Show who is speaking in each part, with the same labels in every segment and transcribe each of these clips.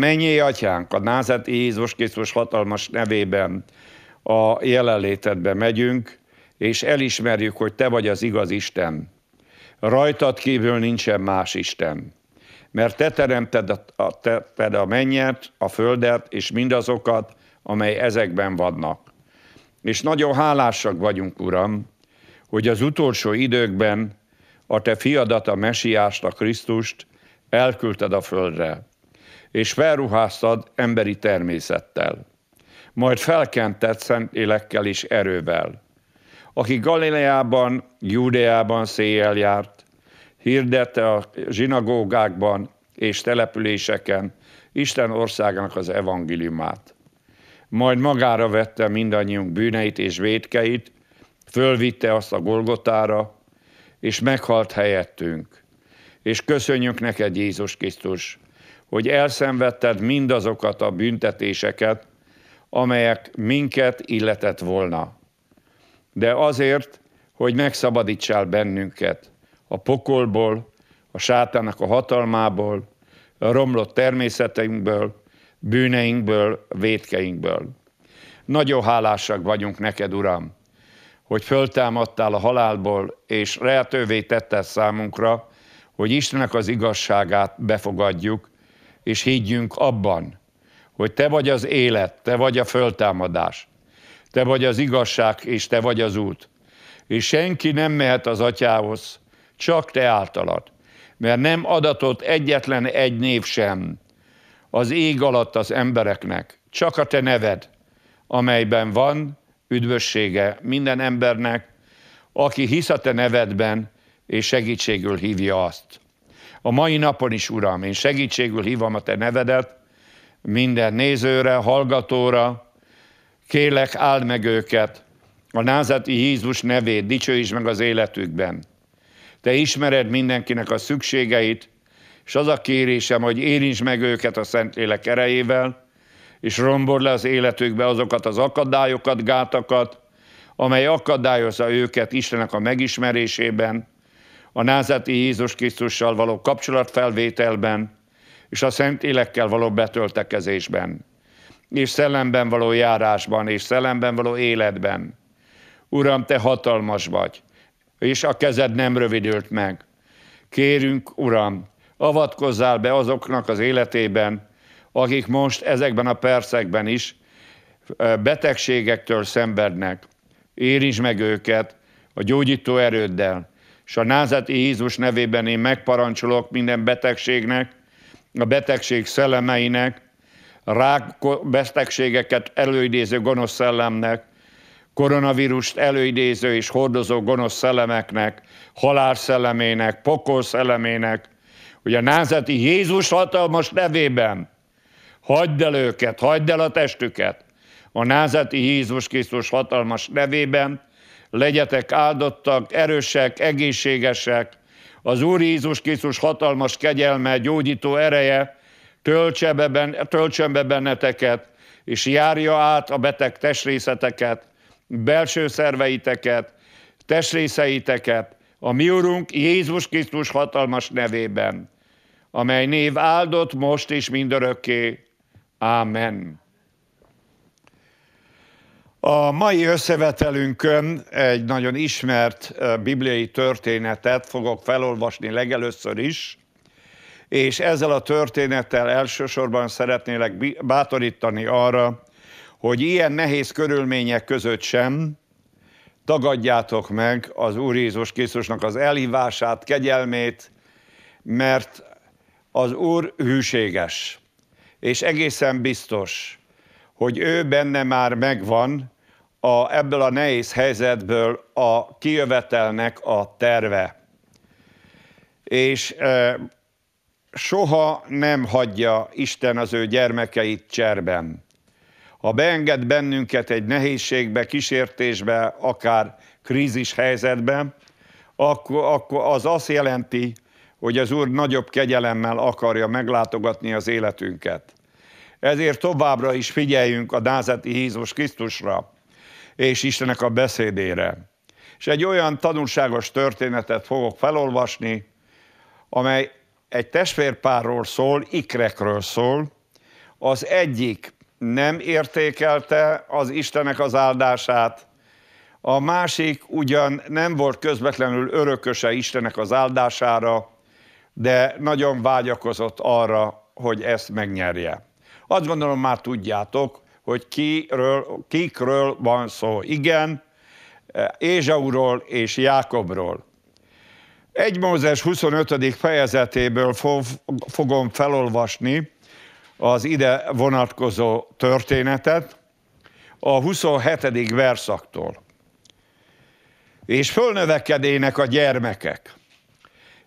Speaker 1: mennyi atyánk, a Názet Jézus Krisztus hatalmas nevében a jelenlétedbe megyünk, és elismerjük, hogy te vagy az igaz Isten. Rajtad kívül nincsen más Isten. Mert te teremted a, a, te, a mennyet, a földet, és mindazokat, amely ezekben vannak. És nagyon hálásak vagyunk, Uram, hogy az utolsó időkben a te fiadat, a mesiást, a Krisztust elküldted a földre és felruháztad emberi természettel. Majd felkented élekkel és erővel. Aki Galileában, Júdeában széjjel járt, hirdette a zsinagógákban és településeken Isten országának az evangéliumát. Majd magára vette mindannyiunk bűneit és védkeit, fölvitte azt a Golgotára, és meghalt helyettünk. És köszönjük neked, Jézus Krisztus, hogy elszenvedted mindazokat a büntetéseket, amelyek minket illetett volna. De azért, hogy megszabadítsál bennünket a pokolból, a sátának a hatalmából, a romlott természetünkből, bűneinkből, védkeinkből. Nagyon hálásak vagyunk neked, Uram, hogy föltámadtál a halálból, és lehetővé tetted számunkra, hogy Istennek az igazságát befogadjuk, és higgyünk abban, hogy te vagy az élet, te vagy a föltámadás, te vagy az igazság, és te vagy az út. És senki nem mehet az atyához, csak te általad, mert nem adatott egyetlen egy név sem az ég alatt az embereknek, csak a te neved, amelyben van üdvössége minden embernek, aki hisz a te nevedben, és segítségül hívja azt a mai napon is, Uram, én segítségül hívom a Te nevedet, minden nézőre, hallgatóra, kélek, áld meg őket, a názati Jézus nevét dicsőítsd meg az életükben. Te ismered mindenkinek a szükségeit, és az a kérésem, hogy érints meg őket a Szentlélek erejével, és rombord le az életükbe azokat az akadályokat, gátakat, amely akadályozza őket Istenek a megismerésében, a názati Jézus Krisztussal való kapcsolatfelvételben és a szent élekkel való betöltekezésben, és szellemben való járásban, és szellemben való életben. Uram, Te hatalmas vagy, és a kezed nem rövidült meg. Kérünk, Uram, avatkozzál be azoknak az életében, akik most ezekben a percekben is betegségektől szenvednek. Érintsd meg őket a gyógyító erőddel, és a názati Jézus nevében én megparancsolok minden betegségnek, a betegség szellemeinek, rák betegségeket előidéző gonosz szellemnek, koronavírust előidéző és hordozó gonosz szellemeknek, halál szellemének, pokol szellemének, hogy a názati Jézus hatalmas nevében hagyd el őket, hagyd el a testüket, a názati Jézus Krisztus hatalmas nevében, legyetek áldottak, erősek, egészségesek, az Úr Jézus Krisztus hatalmas kegyelme, gyógyító ereje töltse be, töltsön be benneteket, és járja át a beteg testrészeteket, belső szerveiteket, testrészeiteket, a mi Urunk Jézus Krisztus hatalmas nevében, amely név áldott most és mindörökké. Amen. A mai összevetelünkön egy nagyon ismert bibliai történetet fogok felolvasni legelőször is, és ezzel a történettel elsősorban szeretnélek bátorítani arra, hogy ilyen nehéz körülmények között sem tagadjátok meg az Úr Jézus Krisztusnak az elhívását, kegyelmét, mert az Úr hűséges, és egészen biztos, hogy ő benne már megvan a, ebből a nehéz helyzetből a kijövetelnek a terve. És e, soha nem hagyja Isten az ő gyermekeit cserben. Ha beenged bennünket egy nehézségbe, kísértésbe, akár krízis helyzetbe, akkor, akkor az azt jelenti, hogy az Úr nagyobb kegyelemmel akarja meglátogatni az életünket. Ezért továbbra is figyeljünk a názeti Jézus Krisztusra és Istenek a beszédére. És egy olyan tanulságos történetet fogok felolvasni, amely egy testvérpárról szól, ikrekről szól. Az egyik nem értékelte az Istenek az áldását, a másik ugyan nem volt közvetlenül örököse Istenek az áldására, de nagyon vágyakozott arra, hogy ezt megnyerje. Azt gondolom már tudjátok, hogy kiről, kikről van szó. Igen, Ézsauról és Jákobról. Egy Mózes 25. fejezetéből fogom felolvasni az ide vonatkozó történetet, a 27. verszaktól. És fölnövekedének a gyermekek,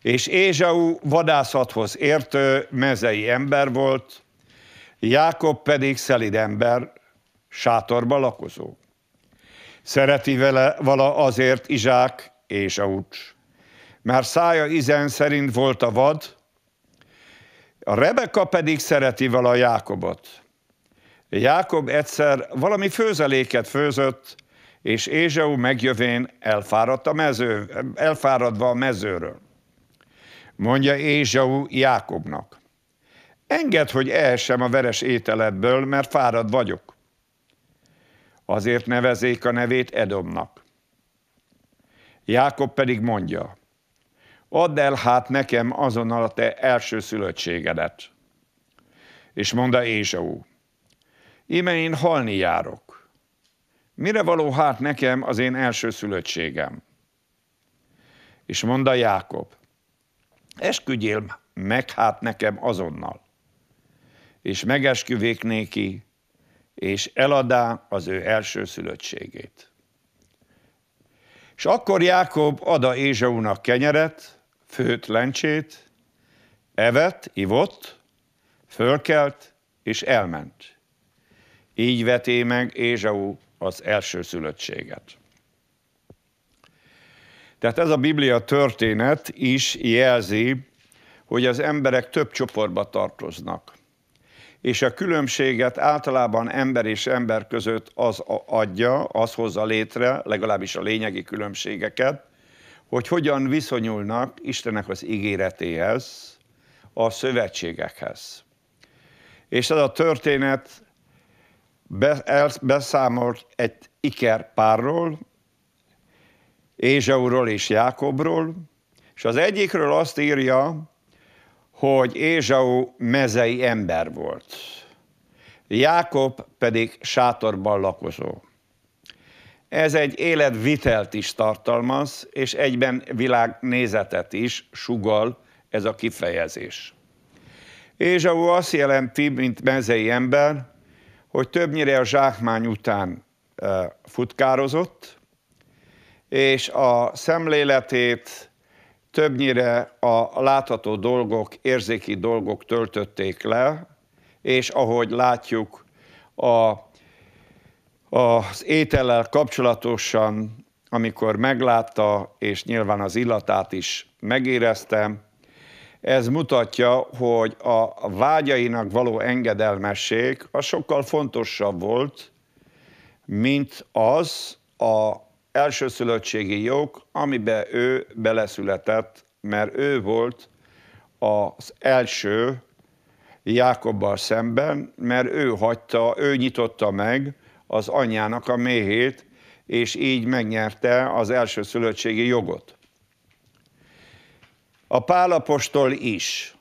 Speaker 1: és Ézsau vadászathoz értő mezei ember volt, Jákob pedig szelid ember, sátorba lakozó. Szereti vele vala azért Izsák és Aucs, mert szája izen szerint volt a vad, a Rebeka pedig szereti vala Jákobot. Jákob egyszer valami főzeléket főzött, és Ézsau megjövén elfáradt a mező, elfáradva a mezőről. Mondja Ézsau Jákobnak, Engedd, hogy elsem a veres ételedből, mert fárad vagyok. Azért nevezék a nevét Edomnak. Jákob pedig mondja, add el hát nekem azonnal a te első szülöttségedet. És mondta Ézsau, íme én halni járok. Mire való hát nekem az én első szülöttségem? És mondta Jákob, esküdjél meg hát nekem azonnal és megesküvék néki, és eladá az ő első szülöttségét. És akkor Jákob ada Ézsaúnak kenyeret, főt lencsét, evett, ivott, fölkelt és elment. Így veté meg Ézsaú az első szülöttséget. Tehát ez a Biblia történet is jelzi, hogy az emberek több csoportba tartoznak – és a különbséget általában ember és ember között az adja, az hozza létre, legalábbis a lényegi különbségeket, hogy hogyan viszonyulnak Istenek az ígéretéhez, a szövetségekhez. És ez a történet beszámolt egy párról, Ézsauról és Jákobról, és az egyikről azt írja, hogy Ézsau mezei ember volt, Jákob pedig sátorban lakozó. Ez egy életvitelt is tartalmaz, és egyben világnézetet is sugal ez a kifejezés. Ézsau azt jelenti, mint mezei ember, hogy többnyire a zsákmány után eh, futkározott, és a szemléletét többnyire a látható dolgok, érzéki dolgok töltötték le, és ahogy látjuk, a, az étellel kapcsolatosan, amikor meglátta, és nyilván az illatát is megérezte, ez mutatja, hogy a vágyainak való engedelmesség az sokkal fontosabb volt, mint az a elsőszülöttségi jog, amiben ő beleszületett, mert ő volt az első Jákobbal szemben, mert ő hagyta, ő nyitotta meg az anyjának a méhét, és így megnyerte az elsőszülöttségi jogot. A pálapostól is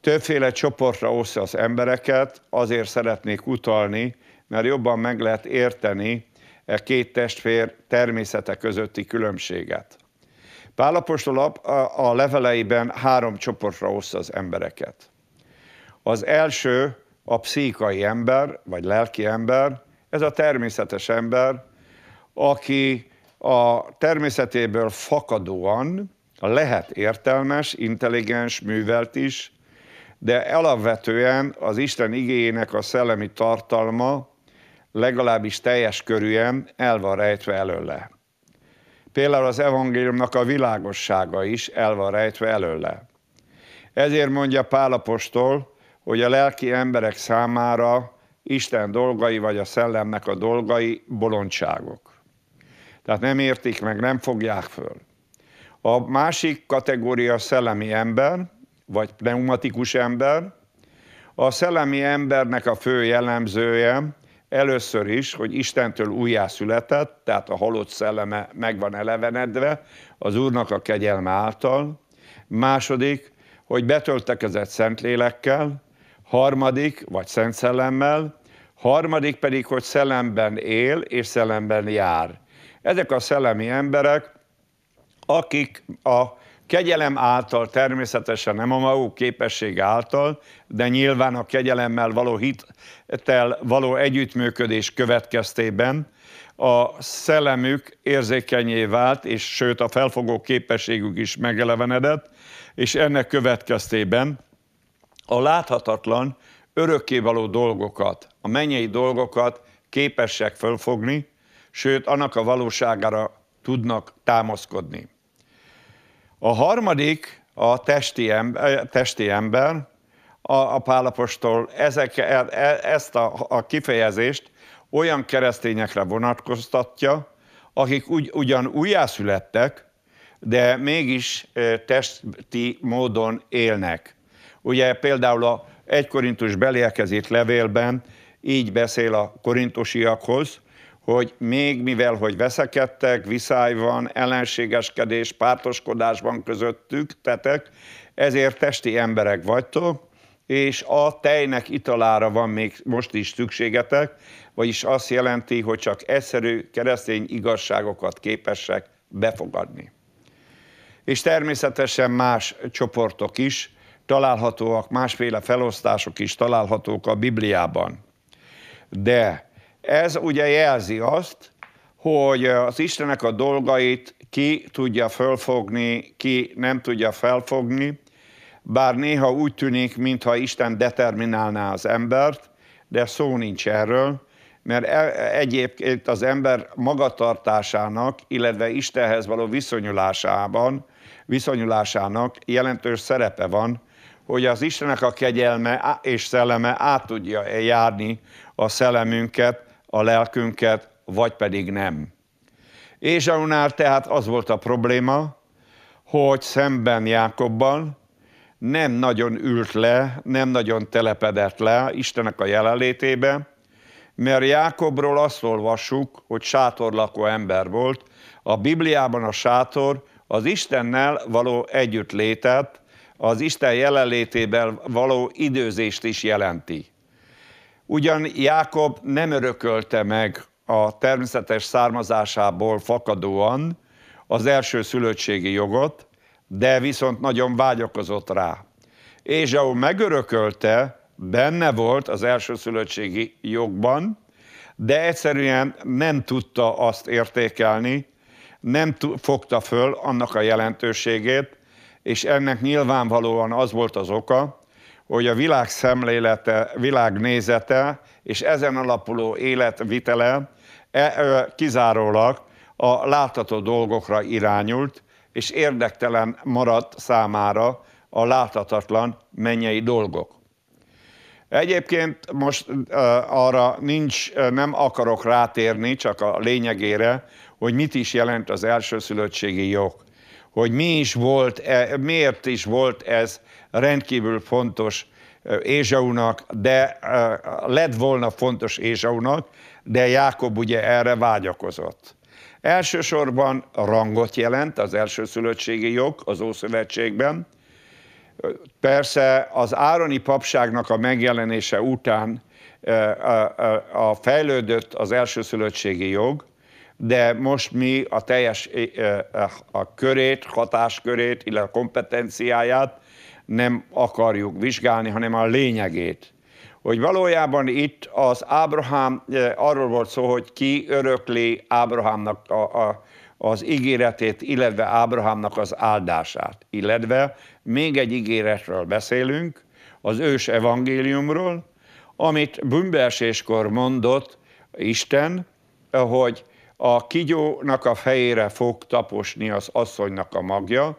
Speaker 1: többféle csoportra osztja az embereket, azért szeretnék utalni, mert jobban meg lehet érteni e két testvér természete közötti különbséget. Pálapostól a leveleiben három csoportra oszta az embereket. Az első a pszichai ember, vagy lelki ember, ez a természetes ember, aki a természetéből fakadóan lehet értelmes, intelligens, művelt is, de alapvetően az Isten igényének a szellemi tartalma legalábbis teljes körűen el van rejtve előle. Például az evangéliumnak a világossága is el van rejtve előle. Ezért mondja Pálapostól, hogy a lelki emberek számára Isten dolgai vagy a szellemnek a dolgai bolondságok. Tehát nem értik meg, nem fogják föl. A másik kategória a szellemi ember, vagy pneumatikus ember. A szellemi embernek a fő jellemzője, Először is, hogy Istentől újjászületett, tehát a halott szelleme meg van elevenedve az Úrnak a kegyelme által. Második, hogy betöltekezett Szentlélekkel. Harmadik, vagy Szent Szellemmel. Harmadik pedig, hogy szellemben él és szellemben jár. Ezek a szellemi emberek, akik a Kegyelem által, természetesen nem a maguk képessége által, de nyilván a kegyelemmel való hittel való együttműködés következtében a szellemük érzékenyé vált, és sőt a felfogó képességük is megelevenedett, és ennek következtében a láthatatlan, örökkévaló dolgokat, a mennyei dolgokat képesek fölfogni, sőt annak a valóságára tudnak támaszkodni. A harmadik a testi ember, eh, testi ember a, a pálapostól ezek, e, e, ezt a, a kifejezést olyan keresztényekre vonatkoztatja, akik ugy, ugyan újjászülettek, de mégis eh, testi módon élnek. Ugye például a 1 Korintus beliekez levélben így beszél a korintusiakhoz, hogy még mivel, hogy veszekedtek, viszály van, ellenségeskedés, pártoskodás van közöttük, tetek, ezért testi emberek vagytok, és a tejnek italára van még most is szükségetek, vagyis azt jelenti, hogy csak egyszerű keresztény igazságokat képesek befogadni. És természetesen más csoportok is találhatóak, másféle felosztások is találhatók a Bibliában. De ez ugye jelzi azt, hogy az Istenek a dolgait ki tudja fölfogni, ki nem tudja felfogni, bár néha úgy tűnik, mintha Isten determinálná az embert, de szó nincs erről, mert e, egyébként az ember magatartásának, illetve Istenhez való viszonyulásában, viszonyulásának jelentős szerepe van, hogy az Istenek a kegyelme és szelleme át tudja járni a szellemünket, a lelkünket, vagy pedig nem. Ézsaunál tehát az volt a probléma, hogy szemben Jákobban nem nagyon ült le, nem nagyon telepedett le Istenek a jelenlétébe, mert Jákobról azt olvassuk, hogy sátorlakó ember volt. A Bibliában a sátor az Istennel való együttlétet, az Isten jelenlétében való időzést is jelenti. Ugyan Jákob nem örökölte meg a természetes származásából fakadóan az első szülöttségi jogot, de viszont nagyon vágyakozott rá. Ézsau megörökölte, benne volt az első elsőszülöttségi jogban, de egyszerűen nem tudta azt értékelni, nem fogta föl annak a jelentőségét, és ennek nyilvánvalóan az volt az oka, hogy a világ szemlélete, világnézete és ezen alapuló életvitele e, kizárólag a látható dolgokra irányult, és érdektelen maradt számára a láthatatlan mennyei dolgok. Egyébként most arra nincs, nem akarok rátérni, csak a lényegére, hogy mit is jelent az elsőszülöttségi jog, hogy mi is volt, e, miért is volt ez rendkívül fontos Ézsaunak, de lett volna fontos Ézsaunak, de Jákob ugye erre vágyakozott. Elsősorban rangot jelent az elsőszülöttségi jog az Ószövetségben. Persze az Ároni papságnak a megjelenése után a fejlődött az elsőszülöttségi jog, de most mi a teljes a körét, hatáskörét, illetve kompetenciáját nem akarjuk vizsgálni, hanem a lényegét. Hogy valójában itt az Ábrahám, e, arról volt szó, hogy ki örökli Ábrahámnak a, a, az ígéretét, illetve Ábrahámnak az áldását. Illetve még egy ígéretről beszélünk, az ős evangéliumról, amit bűnbeeséskor mondott Isten, hogy a kigyónak a fejére fog taposni az asszonynak a magja,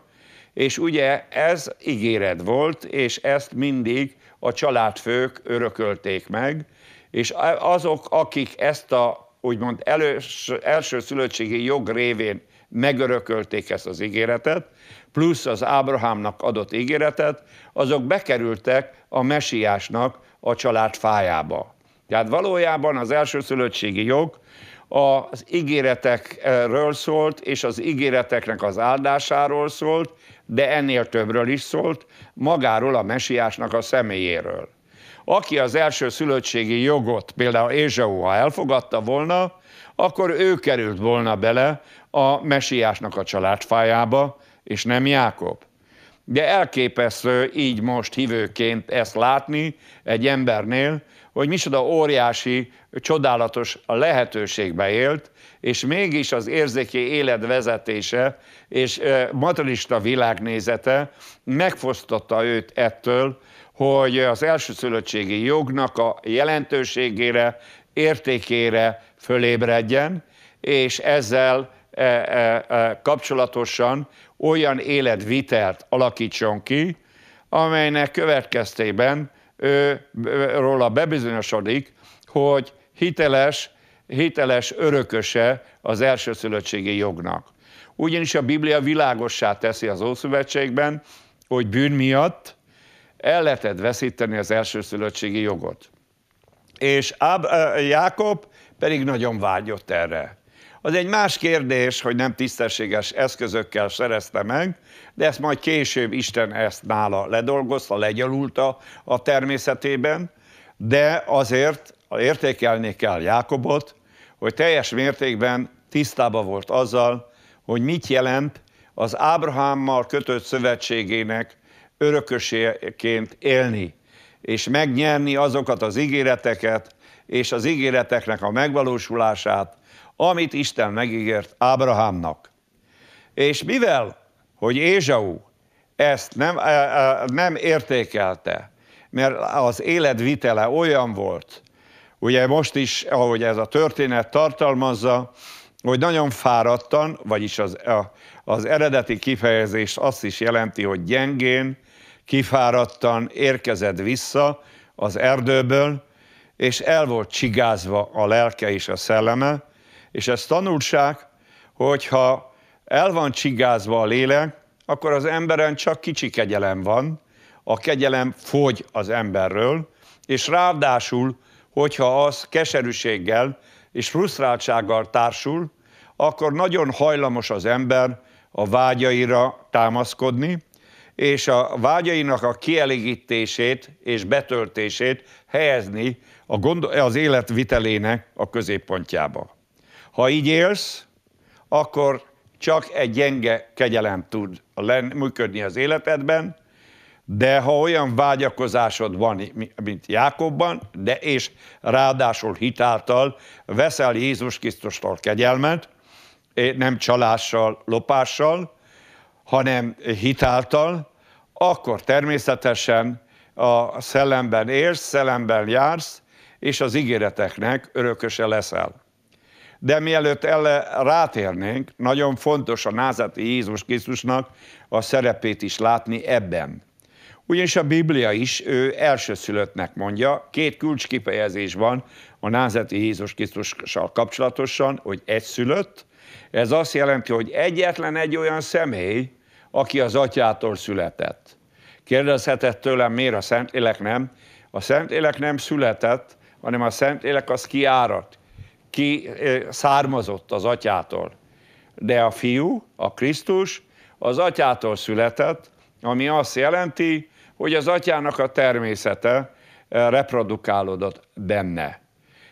Speaker 1: és ugye ez ígéret volt, és ezt mindig a családfők örökölték meg, és azok, akik ezt a úgymond elős, első szülöttségi jog révén megörökölték ezt az ígéretet, plusz az Ábrahámnak adott ígéretet, azok bekerültek a mesiásnak a család fájába. Tehát valójában az első elsőszülöttségi jog az ígéretekről szólt, és az ígéreteknek az áldásáról szólt, de ennél többről is szólt, magáról a mesiásnak a személyéről. Aki az első szülöttségi jogot, például Ézsau, ha elfogadta volna, akkor ő került volna bele a mesiásnak a családfájába, és nem Jákob. De elképesztő így most hívőként ezt látni egy embernél, hogy micsoda óriási, csodálatos a lehetőségbe élt, és mégis az érzéki élet vezetése és materialista világnézete megfosztotta őt ettől, hogy az elsőszülöttségi jognak a jelentőségére, értékére fölébredjen, és ezzel e, e, e, kapcsolatosan olyan életvitelt alakítson ki, amelynek következtében ö, róla bebizonyosodik, hogy hiteles, hiteles örököse az elsőszülöttségi jognak. Ugyanis a Biblia világossá teszi az Ószövetségben, hogy bűn miatt el lehetett veszíteni az elsőszülöttségi jogot. És Áb, Jákob pedig nagyon vágyott erre. Az egy más kérdés, hogy nem tisztességes eszközökkel szerezte meg, de ezt majd később Isten ezt nála ledolgozta, legyalulta a természetében, de azért értékelni kell Jákobot, hogy teljes mértékben tisztában volt azzal, hogy mit jelent az Ábrahámmal kötött szövetségének örököséként élni, és megnyerni azokat az ígéreteket, és az ígéreteknek a megvalósulását, amit Isten megígért Ábrahámnak. És mivel, hogy Ézsau ezt nem, e, e, nem értékelte, mert az életvitele olyan volt, ugye most is, ahogy ez a történet tartalmazza, hogy nagyon fáradtan, vagyis az, az eredeti kifejezés azt is jelenti, hogy gyengén, kifáradtan érkezett vissza az erdőből, és el volt csigázva a lelke és a szelleme, és ez tanulság, hogyha el van csigázva a lélek, akkor az emberen csak kicsi kegyelem van, a kegyelem fogy az emberről, és ráadásul, hogyha az keserűséggel és frusztráltsággal társul, akkor nagyon hajlamos az ember a vágyaira támaszkodni, és a vágyainak a kielégítését és betöltését helyezni a gondol- az életvitelének a középpontjába. Ha így élsz, akkor csak egy gyenge kegyelem tud működni az életedben, de ha olyan vágyakozásod van, mint Jákobban, de és ráadásul hitáltal veszel Jézus Krisztustól kegyelmet, nem csalással, lopással, hanem hitáltal, akkor természetesen a szellemben élsz, szellemben jársz, és az ígéreteknek örököse leszel. De mielőtt el rátérnénk, nagyon fontos a názati Jézus Krisztusnak a szerepét is látni ebben. Ugyanis a Biblia is ő elsőszülöttnek mondja, két kulcskifejezés van a názati Jézus Krisztussal kapcsolatosan, hogy egy szülött, ez azt jelenti, hogy egyetlen egy olyan személy, aki az atyától született. Kérdezhetett tőlem, miért a Szentlélek nem? A Szentlélek nem született, hanem a Szentlélek az kiárat ki származott az atyától. De a fiú, a Krisztus, az atyától született, ami azt jelenti, hogy az atyának a természete reprodukálódott benne.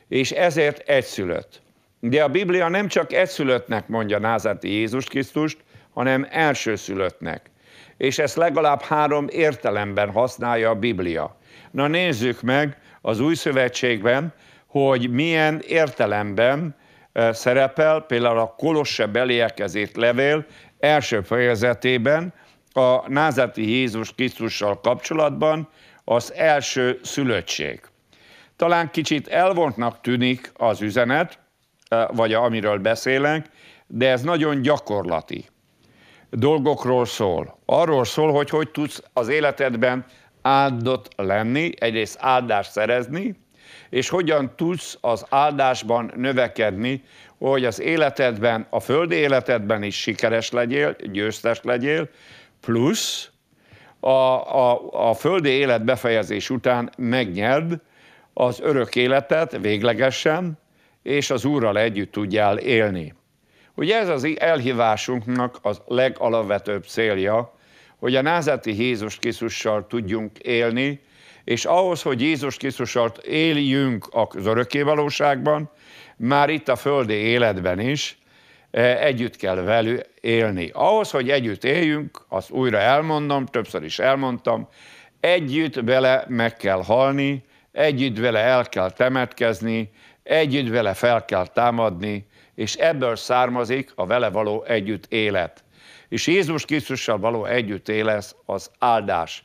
Speaker 1: És ezért egyszülött. De a Biblia nem csak egyszülöttnek mondja Názati Jézus Krisztust, hanem elsőszülöttnek. És ezt legalább három értelemben használja a Biblia. Na nézzük meg az Új Szövetségben, hogy milyen értelemben szerepel például a Kolosse beliekezét levél első fejezetében a názati Jézus Krisztussal kapcsolatban az első szülöttség. Talán kicsit elvontnak tűnik az üzenet, vagy amiről beszélek, de ez nagyon gyakorlati dolgokról szól. Arról szól, hogy hogy tudsz az életedben áldott lenni, egyrészt áldást szerezni, és hogyan tudsz az áldásban növekedni, hogy az életedben, a földi életedben is sikeres legyél, győztes legyél, plusz a, a, a földi élet befejezés után megnyerd az örök életet véglegesen, és az Úrral együtt tudjál élni. Ugye ez az elhívásunknak az legalapvetőbb célja, hogy a názati Jézus Krisztussal tudjunk élni, és ahhoz, hogy Jézus Krisztussal éljünk az örökké valóságban, már itt a földi életben is eh, együtt kell velük élni. Ahhoz, hogy együtt éljünk, azt újra elmondom, többször is elmondtam, együtt vele meg kell halni, együtt vele el kell temetkezni, együtt vele fel kell támadni, és ebből származik a vele való együtt élet. És Jézus Krisztussal való együtt élet az áldás.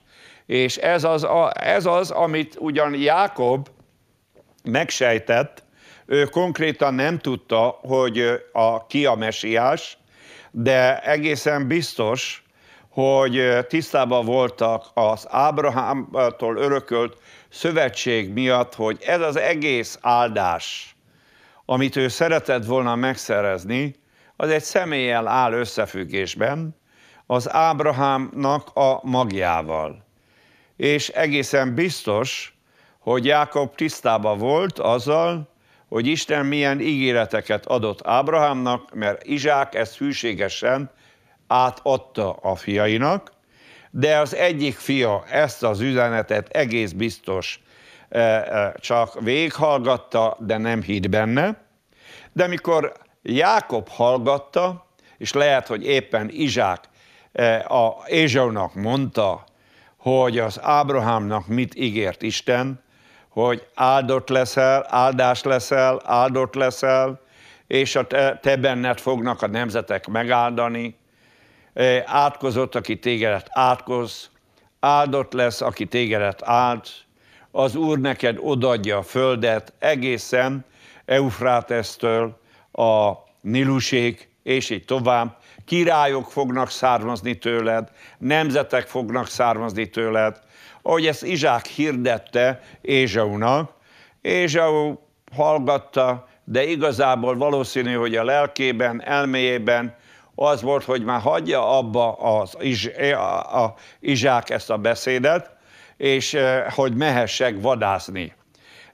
Speaker 1: És ez az, a, ez az, amit ugyan Jákob megsejtett, ő konkrétan nem tudta, hogy a, ki a mesiás, de egészen biztos, hogy tisztában voltak az Ábrahámtól örökölt szövetség miatt, hogy ez az egész áldás, amit ő szeretett volna megszerezni, az egy személlyel áll összefüggésben, az Ábrahámnak a magjával és egészen biztos, hogy Jákob tisztában volt azzal, hogy Isten milyen ígéreteket adott Ábrahámnak, mert Izsák ezt hűségesen átadta a fiainak, de az egyik fia ezt az üzenetet egész biztos e, e, csak véghallgatta, de nem hitt benne. De mikor Jákob hallgatta, és lehet, hogy éppen Izsák e, a Ézsónak mondta, hogy az Ábrahámnak mit ígért Isten, hogy áldott leszel, áldás leszel, áldott leszel, és a te, te benned fognak a nemzetek megáldani. E, átkozott, aki tégedet átkoz, áldott lesz, aki tégedet áld, az Úr neked odadja a földet egészen Eufrátesztől a Nilusék, és így tovább királyok fognak származni tőled, nemzetek fognak származni tőled, ahogy ezt Izsák hirdette Ézsaunak. Ézsau hallgatta, de igazából valószínű, hogy a lelkében, elméjében az volt, hogy már hagyja abba az Izs- a, a, Izsák ezt a beszédet, és eh, hogy mehessek vadászni.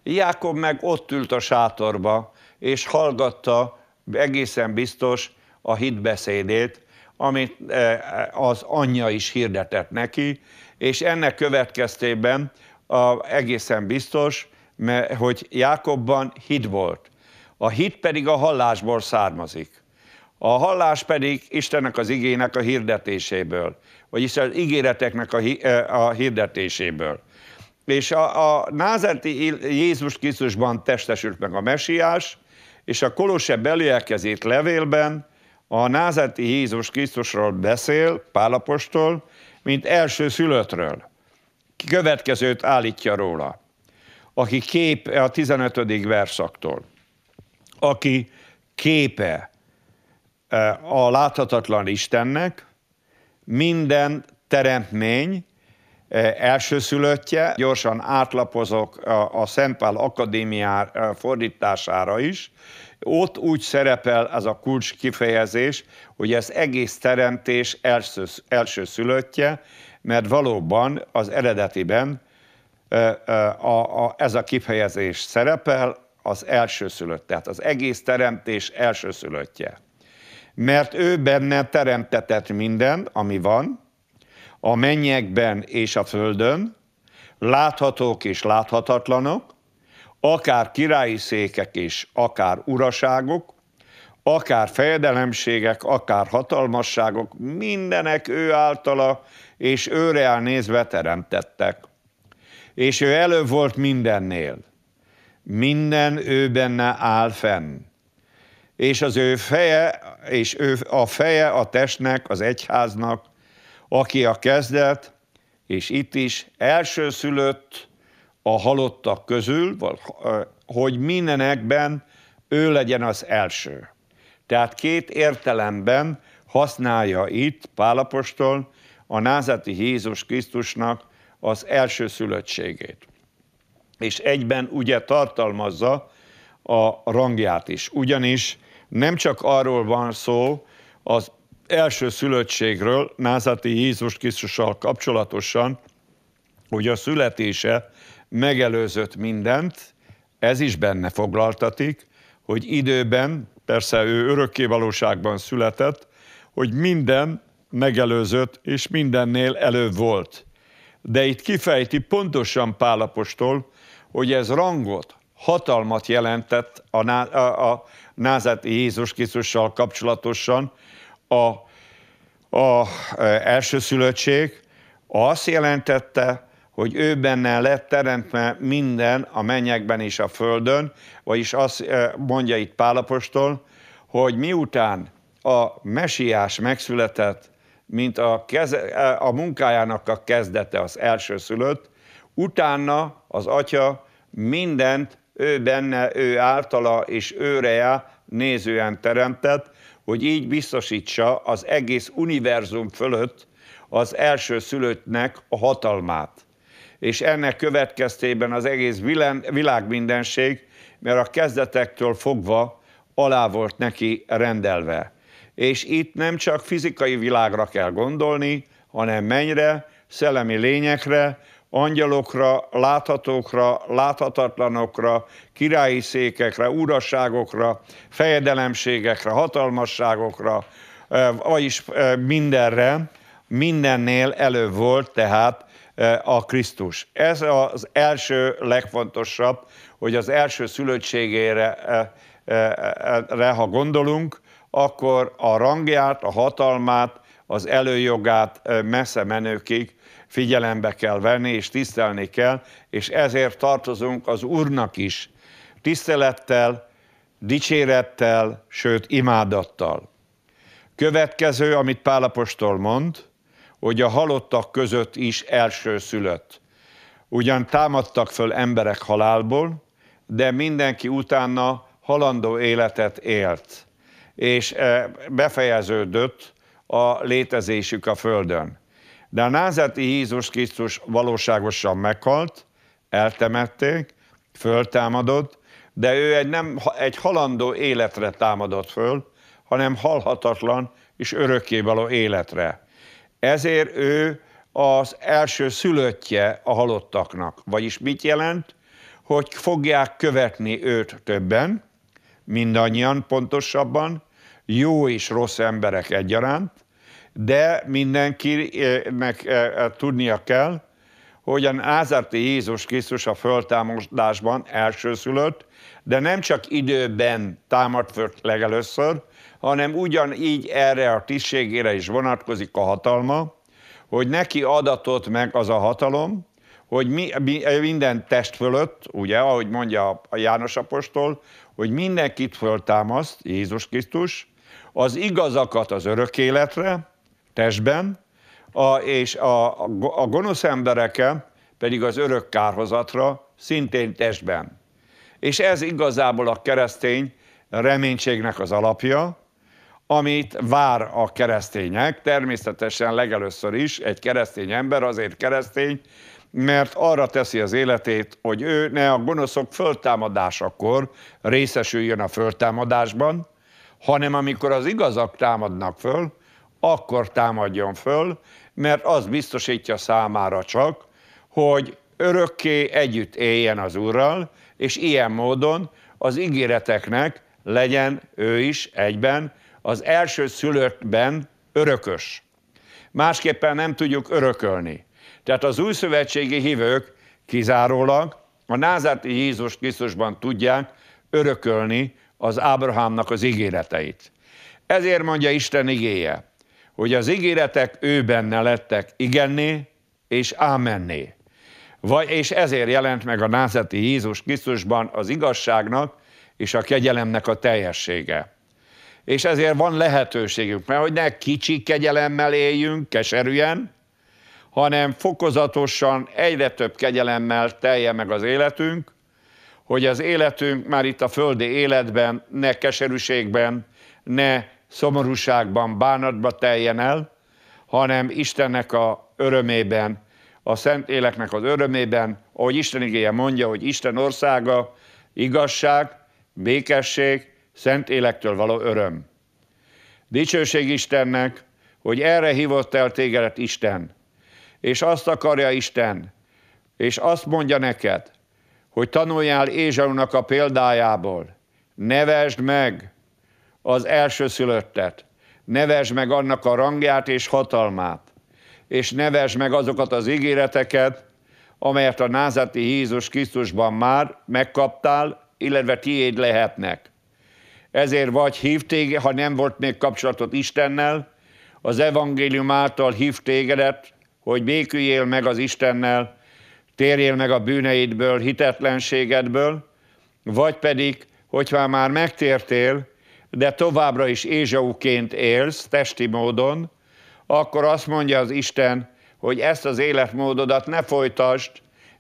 Speaker 1: Jákob meg ott ült a sátorba, és hallgatta, egészen biztos, a hitbeszédét, amit eh, az anyja is hirdetett neki, és ennek következtében a, egészen biztos, mert, hogy Jákobban hit volt. A hit pedig a hallásból származik. A hallás pedig Istennek az igének a hirdetéséből, vagyis az ígéreteknek a, eh, a hirdetéséből. És a, a názerti Jézus Krisztusban testesült meg a mesiás, és a Kolosse belőelkezét levélben a názeti Jézus Krisztusról beszél, Pálapostól, mint első szülöttről. Következőt állítja róla, aki kép a 15. verszaktól, aki képe e, a láthatatlan Istennek, minden teremtmény e, szülöttje. gyorsan átlapozok a Szentpál Akadémiá e, fordítására is, ott úgy szerepel ez a kulcs kifejezés, hogy ez egész teremtés első, első szülöttje, mert valóban az eredetiben a, a, ez a kifejezés szerepel, az szülött, tehát az egész teremtés szülöttje. Mert ő benne teremtetett minden, ami van, a mennyekben és a földön, láthatók és láthatatlanok, akár királyi székek és akár uraságok, akár fejedelemségek, akár hatalmasságok, mindenek ő általa és őre nézve teremtettek. És ő előbb volt mindennél. Minden ő benne áll fenn. És az ő feje, és ő a feje a testnek, az egyháznak, aki a kezdet, és itt is elsőszülött, a halottak közül, hogy mindenekben ő legyen az első. Tehát két értelemben használja itt Pálapostól a názati Jézus Krisztusnak az első szülöttségét. És egyben ugye tartalmazza a rangját is. Ugyanis nem csak arról van szó az első szülöttségről, názati Jézus Krisztussal kapcsolatosan, hogy a születése megelőzött mindent, ez is benne foglaltatik, hogy időben, persze ő örökké valóságban született, hogy minden megelőzött, és mindennél előbb volt. De itt kifejti pontosan Pálapostól, hogy ez rangot, hatalmat jelentett a, a, a názát Jézus Krisztussal kapcsolatosan a, a, a e, elsőszülöttség, azt jelentette, hogy ő benne lett teremtve minden a mennyekben és a földön, vagyis azt eh, mondja itt Pálapostól, hogy miután a mesiás megszületett, mint a, keze, eh, a munkájának a kezdete, az első szülött, utána az atya mindent ő benne, ő általa és őreje nézően teremtett, hogy így biztosítsa az egész univerzum fölött az első szülöttnek a hatalmát és ennek következtében az egész világ mert a kezdetektől fogva alá volt neki rendelve. És itt nem csak fizikai világra kell gondolni, hanem mennyre, szellemi lényekre, angyalokra, láthatókra, láthatatlanokra, királyi székekre, úrasságokra, fejedelemségekre, hatalmasságokra, vagyis mindenre, mindennél előbb volt tehát Eh, a Krisztus. Ez az első legfontosabb, hogy az első szülöttségére, eh, eh, ha gondolunk, akkor a rangját, a hatalmát, az előjogát messze menőkig figyelembe kell venni, és tisztelni kell, és ezért tartozunk az Úrnak is, tisztelettel, dicsérettel, sőt imádattal. Következő, amit Pálapostól mond, hogy a halottak között is első szülött. Ugyan támadtak föl emberek halálból, de mindenki utána halandó életet élt, és e, befejeződött a létezésük a Földön. De a názeti Jézus Krisztus valóságosan meghalt, eltemették, föltámadott, de ő egy, nem, egy halandó életre támadott föl, hanem halhatatlan és örökkévaló életre. Ezért ő az első szülöttje a halottaknak. Vagyis mit jelent? Hogy fogják követni őt többen, mindannyian pontosabban, jó és rossz emberek egyaránt, de mindenkinek eh, eh, tudnia kell, hogy a Názárti Jézus Krisztus a föltámadásban elsőszülött, de nem csak időben támadt föl legelőször, hanem ugyanígy erre a tisztségére is vonatkozik a hatalma, hogy neki adatot meg az a hatalom, hogy mi, mi, minden test fölött, ugye, ahogy mondja a János Apostol, hogy mindenkit föltámaszt Jézus Krisztus, az igazakat az örök életre, testben, a, és a, a gonosz embereke pedig az örök kárhozatra, szintén testben. És ez igazából a keresztény reménységnek az alapja, amit vár a keresztények. Természetesen legelőször is egy keresztény ember azért keresztény, mert arra teszi az életét, hogy ő ne a gonoszok föltámadásakor részesüljön a föltámadásban, hanem amikor az igazak támadnak föl, akkor támadjon föl, mert az biztosítja számára csak, hogy örökké együtt éljen az Úrral, és ilyen módon az ígéreteknek legyen ő is egyben az első szülöttben örökös. Másképpen nem tudjuk örökölni. Tehát az újszövetségi hívők kizárólag a názáti Jézus Krisztusban tudják örökölni az Ábrahámnak az ígéreteit. Ezért mondja Isten igéje, hogy az ígéretek ő benne lettek igenné és ámenné. Vagy, és ezért jelent meg a názeti Jézus Krisztusban az igazságnak és a kegyelemnek a teljessége és ezért van lehetőségünk, mert hogy ne kicsi kegyelemmel éljünk keserűen, hanem fokozatosan egyre több kegyelemmel telje meg az életünk, hogy az életünk már itt a földi életben ne keserűségben, ne szomorúságban, bánatban teljen el, hanem Istennek a örömében, a Szent Éleknek az örömében, ahogy Isten igéje mondja, hogy Isten országa, igazság, békesség szent élektől való öröm. Dicsőség Istennek, hogy erre hívott el tégedet Isten, és azt akarja Isten, és azt mondja neked, hogy tanuljál Ézsaunak a példájából, nevesd meg az elsőszülöttet, nevesd meg annak a rangját és hatalmát, és nevesd meg azokat az ígéreteket, amelyet a názati Jézus Krisztusban már megkaptál, illetve tiéd lehetnek ezért vagy hív téged, ha nem volt még kapcsolatot Istennel, az evangélium által hív tégedet, hogy béküljél meg az Istennel, térjél meg a bűneidből, hitetlenségedből, vagy pedig, hogyha már megtértél, de továbbra is Ézsauként élsz testi módon, akkor azt mondja az Isten, hogy ezt az életmódodat ne folytasd,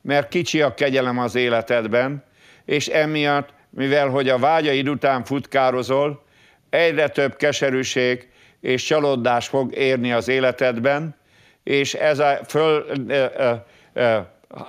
Speaker 1: mert kicsi a kegyelem az életedben, és emiatt mivel hogy a vágyaid után futkározol, egyre több keserűség és csalódás fog érni az életedben, és ez a föl uh, uh,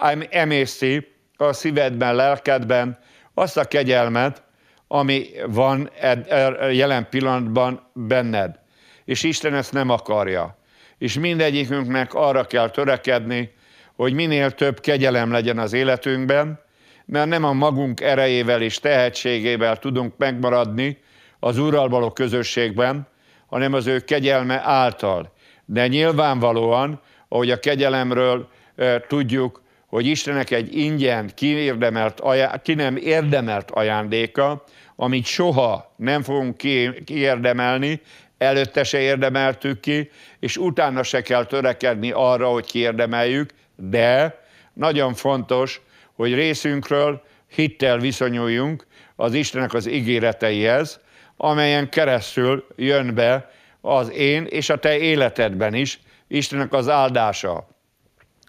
Speaker 1: uh, emészti a szívedben, lelkedben azt a kegyelmet, ami van ed, jelen pillanatban benned. És Isten ezt nem akarja. És mindegyikünknek arra kell törekedni, hogy minél több kegyelem legyen az életünkben, mert nem a magunk erejével és tehetségével tudunk megmaradni az Úrral való közösségben, hanem az ő kegyelme által. De nyilvánvalóan, ahogy a kegyelemről e, tudjuk, hogy Istenek egy ingyen, kiérdemelt, ki nem érdemelt ajándéka, amit soha nem fogunk kiérdemelni, előtte se érdemeltük ki, és utána se kell törekedni arra, hogy kiérdemeljük, de nagyon fontos, hogy részünkről hittel viszonyuljunk az Istenek az ígéreteihez, amelyen keresztül jön be az én és a te életedben is Istenek az áldása.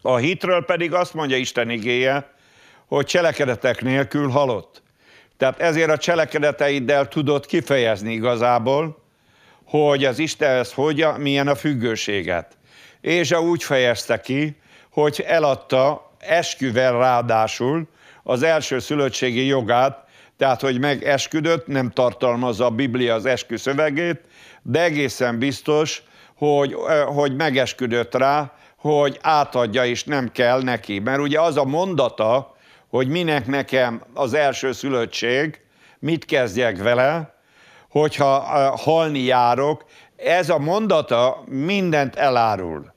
Speaker 1: A hitről pedig azt mondja Isten igéje, hogy cselekedetek nélkül halott. Tehát ezért a cselekedeteiddel tudod kifejezni igazából, hogy az Istenhez hogyan, milyen a függőséget. És úgy fejezte ki, hogy eladta esküvel ráadásul az első szülöttségi jogát, tehát hogy megesküdött, nem tartalmazza a Biblia az eskü szövegét, de egészen biztos, hogy, hogy megesküdött rá, hogy átadja, és nem kell neki. Mert ugye az a mondata, hogy minek nekem az első szülöttség, mit kezdjek vele, hogyha halni járok, ez a mondata mindent elárul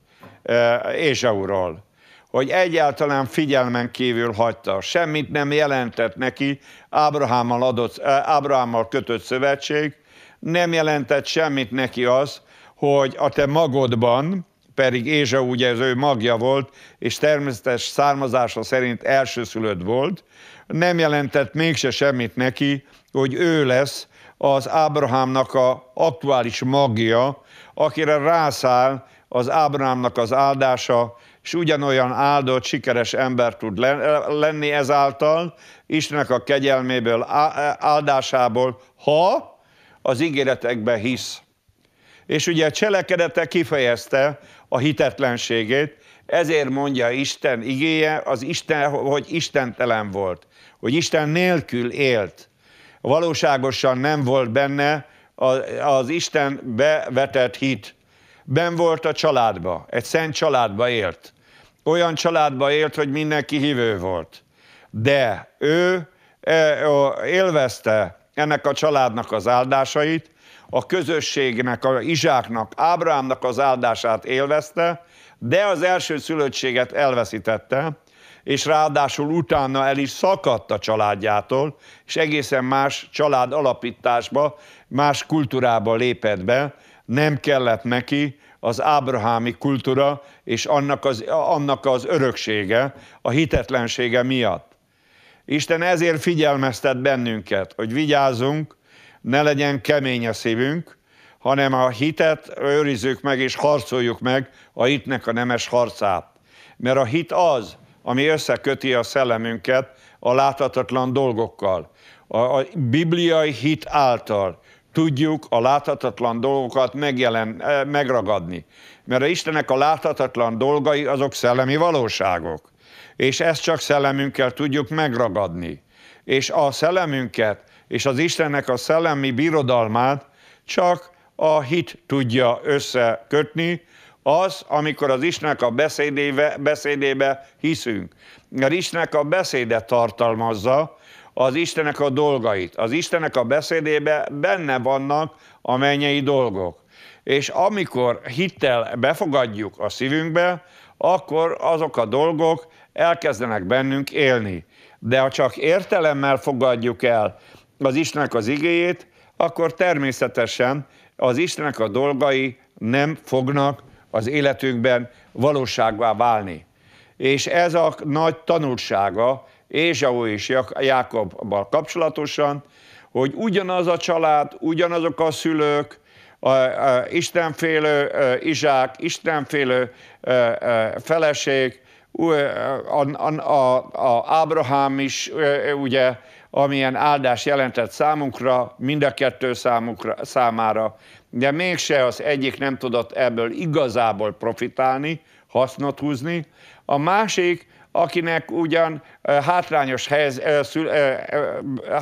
Speaker 1: Ézsauról hogy egyáltalán figyelmen kívül hagyta. Semmit nem jelentett neki Ábrahámmal, adott, eh, Ábrahámmal kötött szövetség, nem jelentett semmit neki az, hogy a te magodban, pedig Ézsa ugye az ő magja volt, és természetes származása szerint elsőszülött volt, nem jelentett mégse semmit neki, hogy ő lesz az Ábrahámnak a aktuális magja, akire rászáll az Ábrahámnak az áldása, és ugyanolyan áldott, sikeres ember tud lenni ezáltal, Istennek a kegyelméből, áldásából, ha az ígéretekbe hisz. És ugye a cselekedete kifejezte a hitetlenségét, ezért mondja Isten igéje, az Isten, hogy istentelen volt, hogy Isten nélkül élt. Valóságosan nem volt benne az, az Isten bevetett hit ben volt a családba, egy szent családba élt. Olyan családba élt, hogy mindenki hívő volt. De ő e, élvezte ennek a családnak az áldásait, a közösségnek, a Izsáknak, Ábrahámnak az áldását élvezte, de az első szülöttséget elveszítette, és ráadásul utána el is szakadt a családjától, és egészen más család alapításba, más kultúrába lépett be, nem kellett neki az ábrahámi kultúra és annak az, annak az öröksége, a hitetlensége miatt. Isten ezért figyelmeztet bennünket, hogy vigyázzunk, ne legyen kemény a szívünk, hanem a hitet őrizzük meg és harcoljuk meg a hitnek a nemes harcát. Mert a hit az, ami összeköti a szellemünket a láthatatlan dolgokkal. A, a bibliai hit által tudjuk a láthatatlan dolgokat megjelen, eh, megragadni. Mert a Istenek a láthatatlan dolgai azok szellemi valóságok. És ezt csak szellemünkkel tudjuk megragadni. És a szellemünket és az Istennek a szellemi birodalmát csak a hit tudja összekötni, az, amikor az Istennek a beszédébe, beszédébe hiszünk. Mert Istennek a beszéde tartalmazza az Istenek a dolgait. Az Istenek a beszédébe benne vannak a mennyei dolgok. És amikor hittel befogadjuk a szívünkbe, akkor azok a dolgok elkezdenek bennünk élni. De ha csak értelemmel fogadjuk el az Istenek az igéjét, akkor természetesen az Istenek a dolgai nem fognak az életünkben valóságvá válni. És ez a nagy tanulsága Ézsau és Jákobbal kapcsolatosan, hogy ugyanaz a család, ugyanazok a szülők, a, a istenfélő Izsák, istenfélő feleség, a, a, a, a Ábrahám is, ugye, amilyen áldás jelentett számunkra, mind a kettő számukra, számára, de mégse az egyik nem tudott ebből igazából profitálni, hasznot húzni, a másik akinek ugyan hátrányos helyz, szül,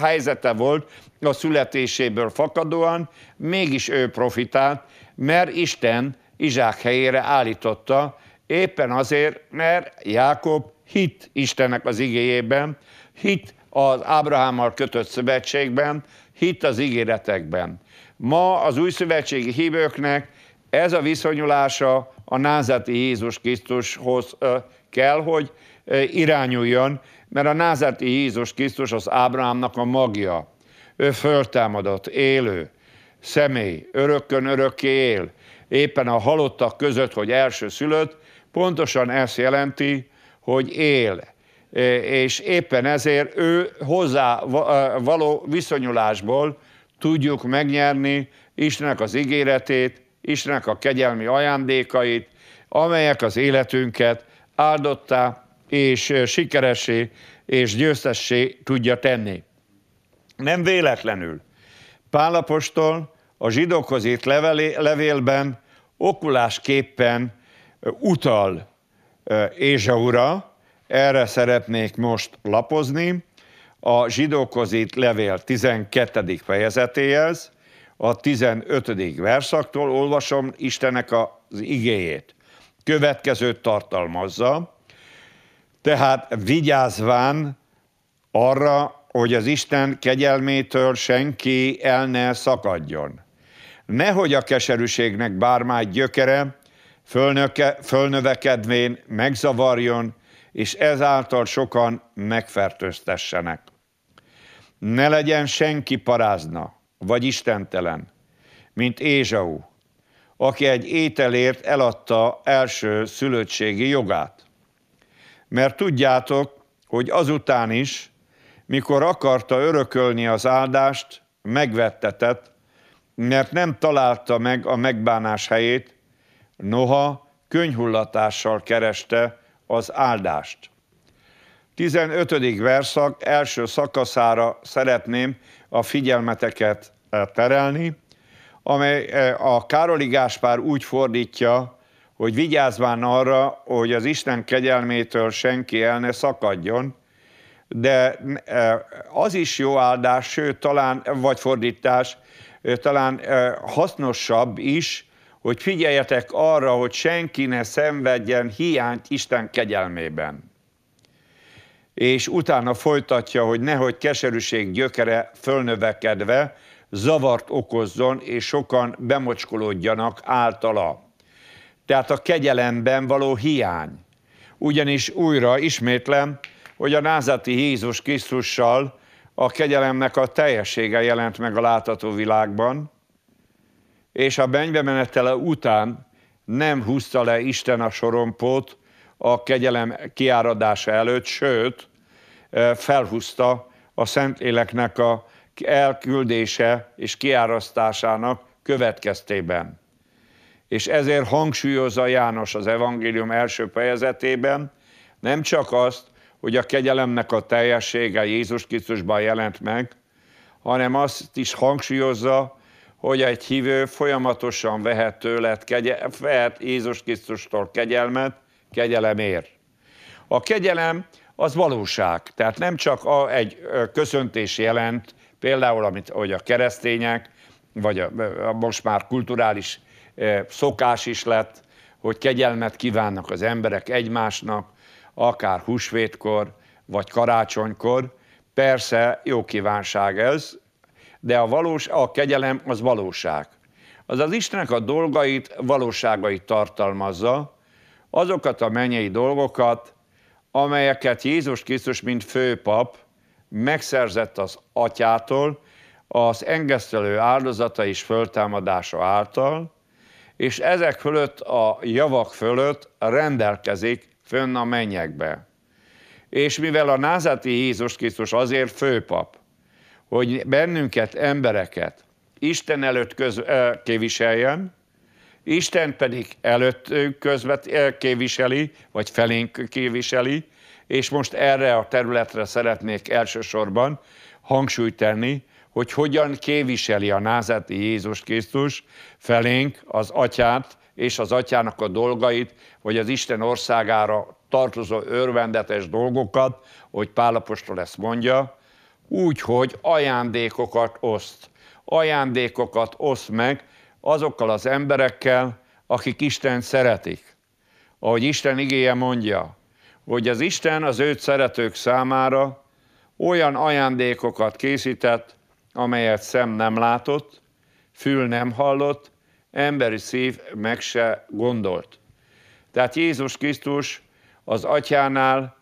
Speaker 1: helyzete volt a születéséből fakadóan, mégis ő profitált, mert Isten Izsák helyére állította, éppen azért, mert Jákob hit Istennek az igéjében, hit az Ábrahámmal kötött szövetségben, hit az ígéretekben. Ma az új szövetségi hívőknek ez a viszonyulása a názati Jézus Krisztushoz kell, hogy irányuljon, mert a názáti Jézus Krisztus az Ábrahámnak a magja. Ő föltámadott, élő személy, örökkön örökké él, éppen a halottak között, hogy első szülött, pontosan ezt jelenti, hogy él. És éppen ezért ő hozzá való viszonyulásból tudjuk megnyerni Istennek az ígéretét, Istennek a kegyelmi ajándékait, amelyek az életünket áldottá és sikeressé és győztessé tudja tenni. Nem véletlenül. Pálapostól a zsidókhoz írt levélben okulásképpen utal Ézsaura, erre szeretnék most lapozni, a zsidókhoz írt levél 12. fejezetéhez, a 15. verszaktól olvasom Istenek az igéjét. Következőt tartalmazza, tehát vigyázván arra, hogy az Isten kegyelmétől senki el ne szakadjon. Nehogy a keserűségnek bármáj gyökere, fölnöke, fölnövekedvén megzavarjon, és ezáltal sokan megfertőztessenek. Ne legyen senki parázna, vagy istentelen, mint Ézsau, aki egy ételért eladta első szülőtségi jogát mert tudjátok, hogy azután is, mikor akarta örökölni az áldást, megvettetett, mert nem találta meg a megbánás helyét, noha könyhullatással kereste az áldást. 15. verszak első szakaszára szeretném a figyelmeteket terelni, amely eh, a Károli Gáspár úgy fordítja hogy vigyázván arra, hogy az Isten kegyelmétől senki el ne szakadjon, de e, az is jó áldás, sőt, talán, vagy fordítás, e, talán e, hasznosabb is, hogy figyeljetek arra, hogy senki ne szenvedjen hiányt Isten kegyelmében. És utána folytatja, hogy nehogy keserűség gyökere fölnövekedve zavart okozzon, és sokan bemocskolódjanak általa tehát a kegyelemben való hiány. Ugyanis újra ismétlem, hogy a názati Jézus Krisztussal a kegyelemnek a teljessége jelent meg a látható világban, és a mennybe menetele után nem húzta le Isten a sorompót a kegyelem kiáradása előtt, sőt, felhúzta a Szentléleknek a elküldése és kiárasztásának következtében és ezért hangsúlyozza János az evangélium első fejezetében nem csak azt, hogy a kegyelemnek a teljessége Jézus Krisztusban jelent meg, hanem azt is hangsúlyozza, hogy egy hívő folyamatosan vehet tőled, kegye, vehet Jézus Krisztustól kegyelmet, kegyelemért. A kegyelem az valóság, tehát nem csak a, egy köszöntés jelent, például amit, hogy a keresztények, vagy a, a most már kulturális szokás is lett, hogy kegyelmet kívánnak az emberek egymásnak, akár húsvétkor, vagy karácsonykor. Persze jó kívánság ez, de a, valós, a kegyelem az valóság. Az az Istenek a dolgait, valóságait tartalmazza, azokat a mennyei dolgokat, amelyeket Jézus Krisztus, mint főpap, megszerzett az atyától, az engesztelő áldozata és föltámadása által, és ezek fölött a javak fölött rendelkezik fönn a mennyekbe. És mivel a názati Jézus Krisztus azért főpap, hogy bennünket, embereket Isten előtt köz, képviseljen, Isten pedig előtt közvet képviseli, vagy felénk képviseli, és most erre a területre szeretnék elsősorban hangsúlyt tenni, hogy hogyan képviseli a názáti Jézus Krisztus felénk az atyát és az atyának a dolgait, vagy az Isten országára tartozó örvendetes dolgokat, hogy Pálapostól ezt mondja, úgy, hogy ajándékokat oszt. Ajándékokat oszt meg azokkal az emberekkel, akik Isten szeretik. Ahogy Isten igéje mondja, hogy az Isten az őt szeretők számára olyan ajándékokat készített, amelyet szem nem látott, fül nem hallott, emberi szív meg se gondolt. Tehát Jézus Krisztus az atyánál,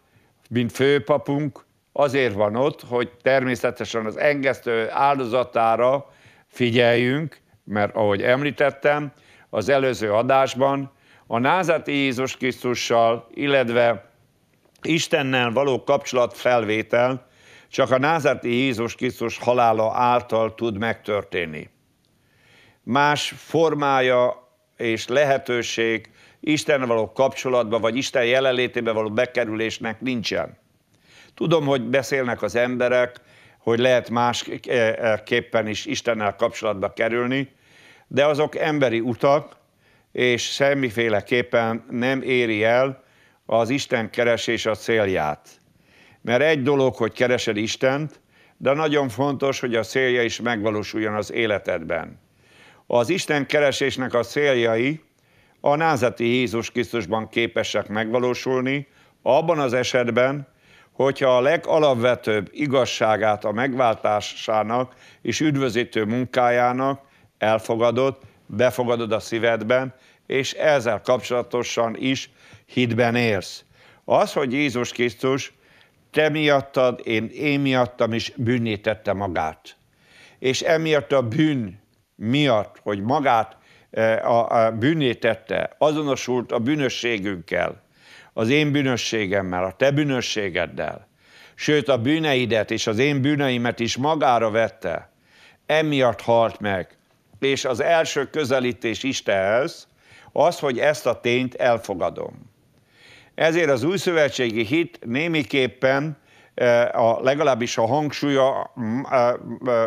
Speaker 1: mint főpapunk, azért van ott, hogy természetesen az engesztő áldozatára figyeljünk, mert ahogy említettem, az előző adásban a názati Jézus Krisztussal, illetve Istennel való kapcsolatfelvétel csak a názárti Jézus Krisztus halála által tud megtörténni. Más formája és lehetőség Isten való kapcsolatba, vagy Isten jelenlétébe való bekerülésnek nincsen. Tudom, hogy beszélnek az emberek, hogy lehet másképpen is Istennel kapcsolatba kerülni, de azok emberi utak, és semmiféleképpen nem éri el az Isten keresés a célját. Mert egy dolog, hogy keresed Istent, de nagyon fontos, hogy a célja is megvalósuljon az életedben. Az Isten keresésnek a céljai a názati Jézus Krisztusban képesek megvalósulni, abban az esetben, hogyha a legalapvetőbb igazságát a megváltásának és üdvözítő munkájának elfogadod, befogadod a szívedben, és ezzel kapcsolatosan is hitben érsz. Az, hogy Jézus Krisztus te miattad, én, én miattam is bűnítette magát. És emiatt a bűn miatt, hogy magát e, a, a bűnítette, azonosult a bűnösségünkkel, az én bűnösségemmel, a te bűnösségeddel, sőt a bűneidet és az én bűneimet is magára vette, emiatt halt meg. És az első közelítés Istenhez az, hogy ezt a tényt elfogadom. Ezért az új szövetségi hit némiképpen e, a, legalábbis a hangsúlya mm, e, e,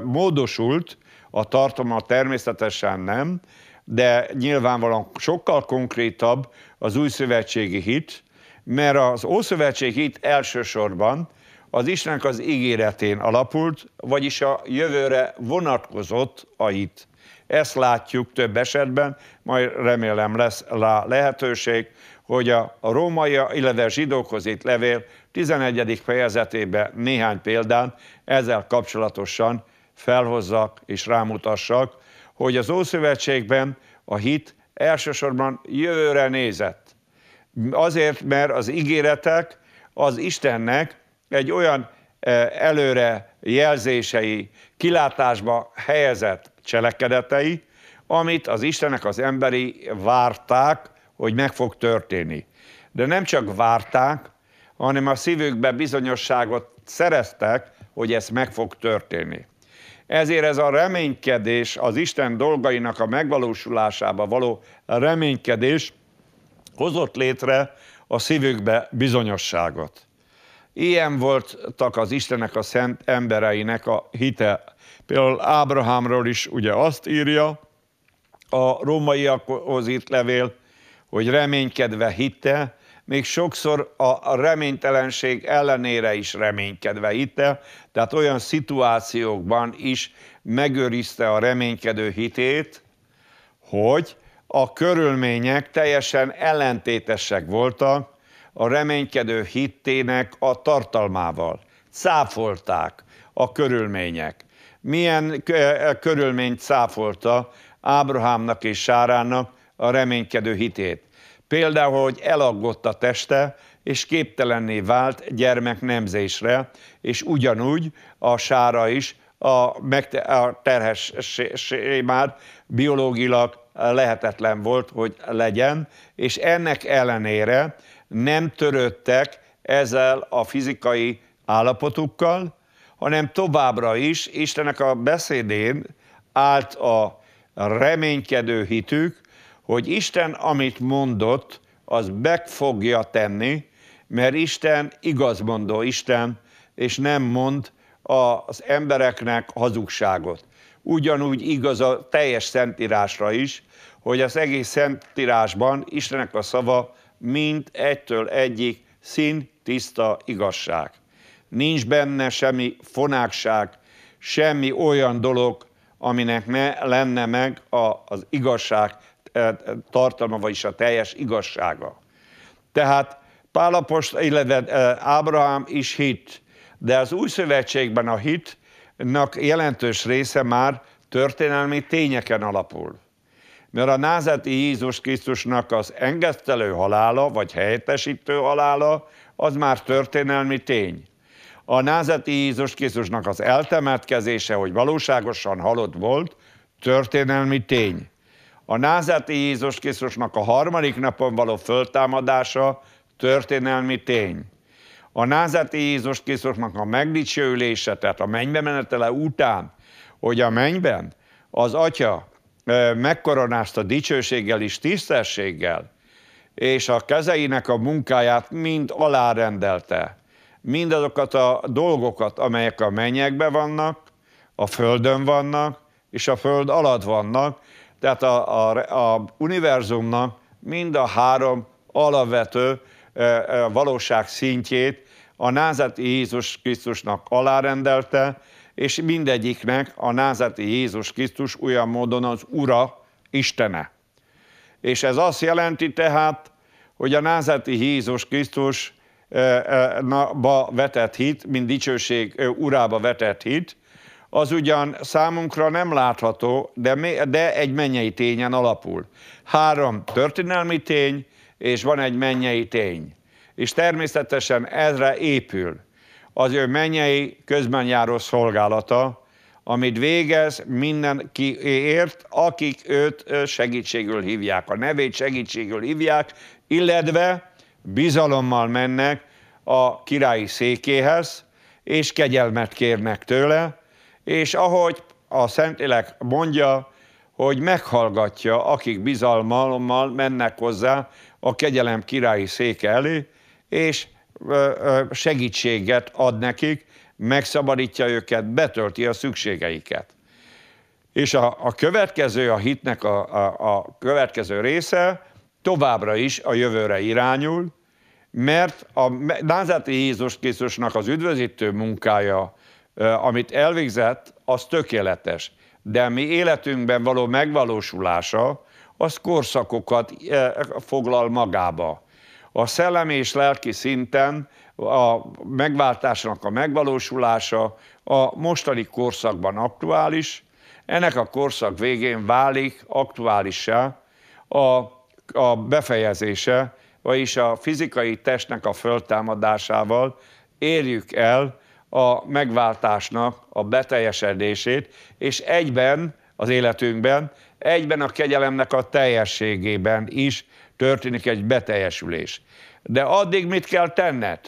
Speaker 1: módosult, a tartoma természetesen nem, de nyilvánvalóan sokkal konkrétabb az új szövetségi hit, mert az Ószövetség hit elsősorban az Istennek az ígéretén alapult, vagyis a jövőre vonatkozott a hit. Ezt látjuk több esetben, majd remélem lesz rá lehetőség, hogy a, római, illetve a zsidókhoz itt levél 11. fejezetében néhány példán ezzel kapcsolatosan felhozzak és rámutassak, hogy az Ószövetségben a hit elsősorban jövőre nézett. Azért, mert az ígéretek az Istennek egy olyan e, előre jelzései, kilátásba helyezett cselekedetei, amit az Istenek az emberi várták, hogy meg fog történni. De nem csak várták, hanem a szívükbe bizonyosságot szereztek, hogy ez meg fog történni. Ezért ez a reménykedés, az Isten dolgainak a megvalósulásába való reménykedés hozott létre a szívükbe bizonyosságot. Ilyen voltak az Istenek a szent embereinek a hite. Például Ábrahámról is ugye azt írja a rómaiakhoz írt levél, hogy reménykedve hitte, még sokszor a reménytelenség ellenére is reménykedve hitte, tehát olyan szituációkban is megőrizte a reménykedő hitét, hogy a körülmények teljesen ellentétesek voltak a reménykedő hittének a tartalmával. Cáfolták a körülmények. Milyen körülményt cáfolta Ábrahámnak és Sárának? a reménykedő hitét. Például, hogy elaggott a teste, és képtelenné vált gyermek nemzésre, és ugyanúgy a sára is a, megte- a már biológilag lehetetlen volt, hogy legyen, és ennek ellenére nem törődtek ezzel a fizikai állapotukkal, hanem továbbra is Istenek a beszédén állt a reménykedő hitük, hogy Isten, amit mondott, az meg fogja tenni, mert Isten igazmondó Isten, és nem mond az embereknek hazugságot. Ugyanúgy igaz a teljes szentírásra is, hogy az egész szentírásban Istenek a szava mint egytől egyik szín tiszta igazság. Nincs benne semmi fonákság, semmi olyan dolog, aminek ne lenne meg az igazság Eh, tartalma, vagyis a teljes igazsága. Tehát Pálapost, illetve eh, Ábrahám is hit, de az új szövetségben a hitnak jelentős része már történelmi tényeken alapul. Mert a názeti Jézus Krisztusnak az engesztelő halála, vagy helyettesítő halála, az már történelmi tény. A názeti Jézus Krisztusnak az eltemetkezése, hogy valóságosan halott volt, történelmi tény a názáti Jézus Krisztusnak a harmadik napon való föltámadása történelmi tény. A názáti Jézus Krisztusnak a megdicsőülése, tehát a mennybe menetele után, hogy a mennyben az atya megkoronázta dicsőséggel és tisztességgel, és a kezeinek a munkáját mind alárendelte. Mindazokat a dolgokat, amelyek a mennyekben vannak, a földön vannak, és a föld alatt vannak, tehát a, a, a univerzumnak mind a három alapvető e, e, valóság szintjét a názati Jézus Krisztusnak alárendelte, és mindegyiknek a názati Jézus Krisztus olyan módon az Ura, Istene. És ez azt jelenti tehát, hogy a názati Jézus Krisztusba e, vetett hit, mint dicsőség urába vetett hit, az ugyan számunkra nem látható, de, de egy mennyei tényen alapul. Három történelmi tény, és van egy mennyei tény. És természetesen ezre épül az ő mennyei közbenjáró szolgálata, amit végez mindenkiért, akik őt segítségül hívják, a nevét segítségül hívják, illetve bizalommal mennek a királyi székéhez, és kegyelmet kérnek tőle, és ahogy a Szentlélek mondja, hogy meghallgatja, akik bizalmalommal mennek hozzá a kegyelem királyi széke elé, és segítséget ad nekik, megszabadítja őket, betölti a szükségeiket. És a, a következő, a hitnek a, a, a következő része továbbra is a jövőre irányul, mert a Názati Jézus Krisztusnak az üdvözítő munkája amit elvégzett, az tökéletes. De mi életünkben való megvalósulása, az korszakokat foglal magába. A szellemi és lelki szinten a megváltásnak a megvalósulása a mostani korszakban aktuális, ennek a korszak végén válik aktuálissá a, a befejezése, vagyis a fizikai testnek a föltámadásával érjük el a megváltásnak a beteljesedését, és egyben az életünkben, egyben a kegyelemnek a teljességében is történik egy beteljesülés. De addig mit kell tenned?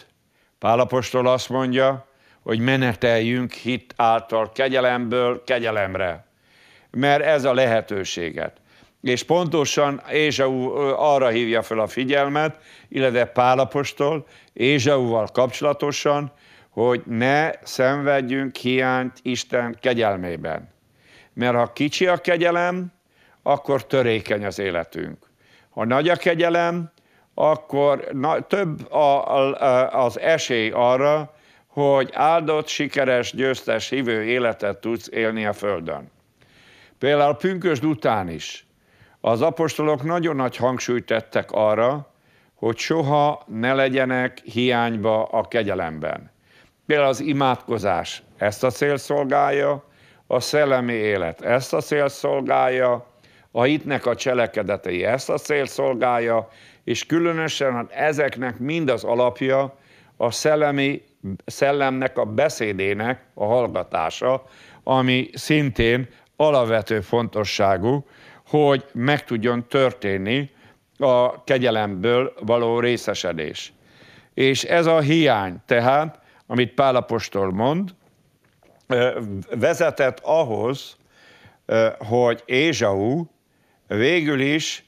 Speaker 1: Pálapostól azt mondja, hogy meneteljünk hit által kegyelemből kegyelemre, mert ez a lehetőséget. És pontosan Ézsau arra hívja fel a figyelmet, illetve Pálapostól Ézsauval kapcsolatosan, hogy ne szenvedjünk hiányt Isten kegyelmében. Mert ha kicsi a kegyelem, akkor törékeny az életünk. Ha nagy a kegyelem, akkor na, több a, a, az esély arra, hogy áldott, sikeres, győztes, hívő életet tudsz élni a Földön. Például pünkösd után is az apostolok nagyon nagy hangsúlyt tettek arra, hogy soha ne legyenek hiányba a kegyelemben. Például az imádkozás ezt a cél szolgálja, a szellemi élet ezt a cél szolgálja, a hitnek a cselekedetei ezt a cél szolgálja, és különösen hát ezeknek mind az alapja a szellemi, szellemnek a beszédének a hallgatása, ami szintén alapvető fontosságú, hogy meg tudjon történni a kegyelemből való részesedés. És ez a hiány tehát amit Pálapostól mond, vezetett ahhoz, hogy Ézsau végül is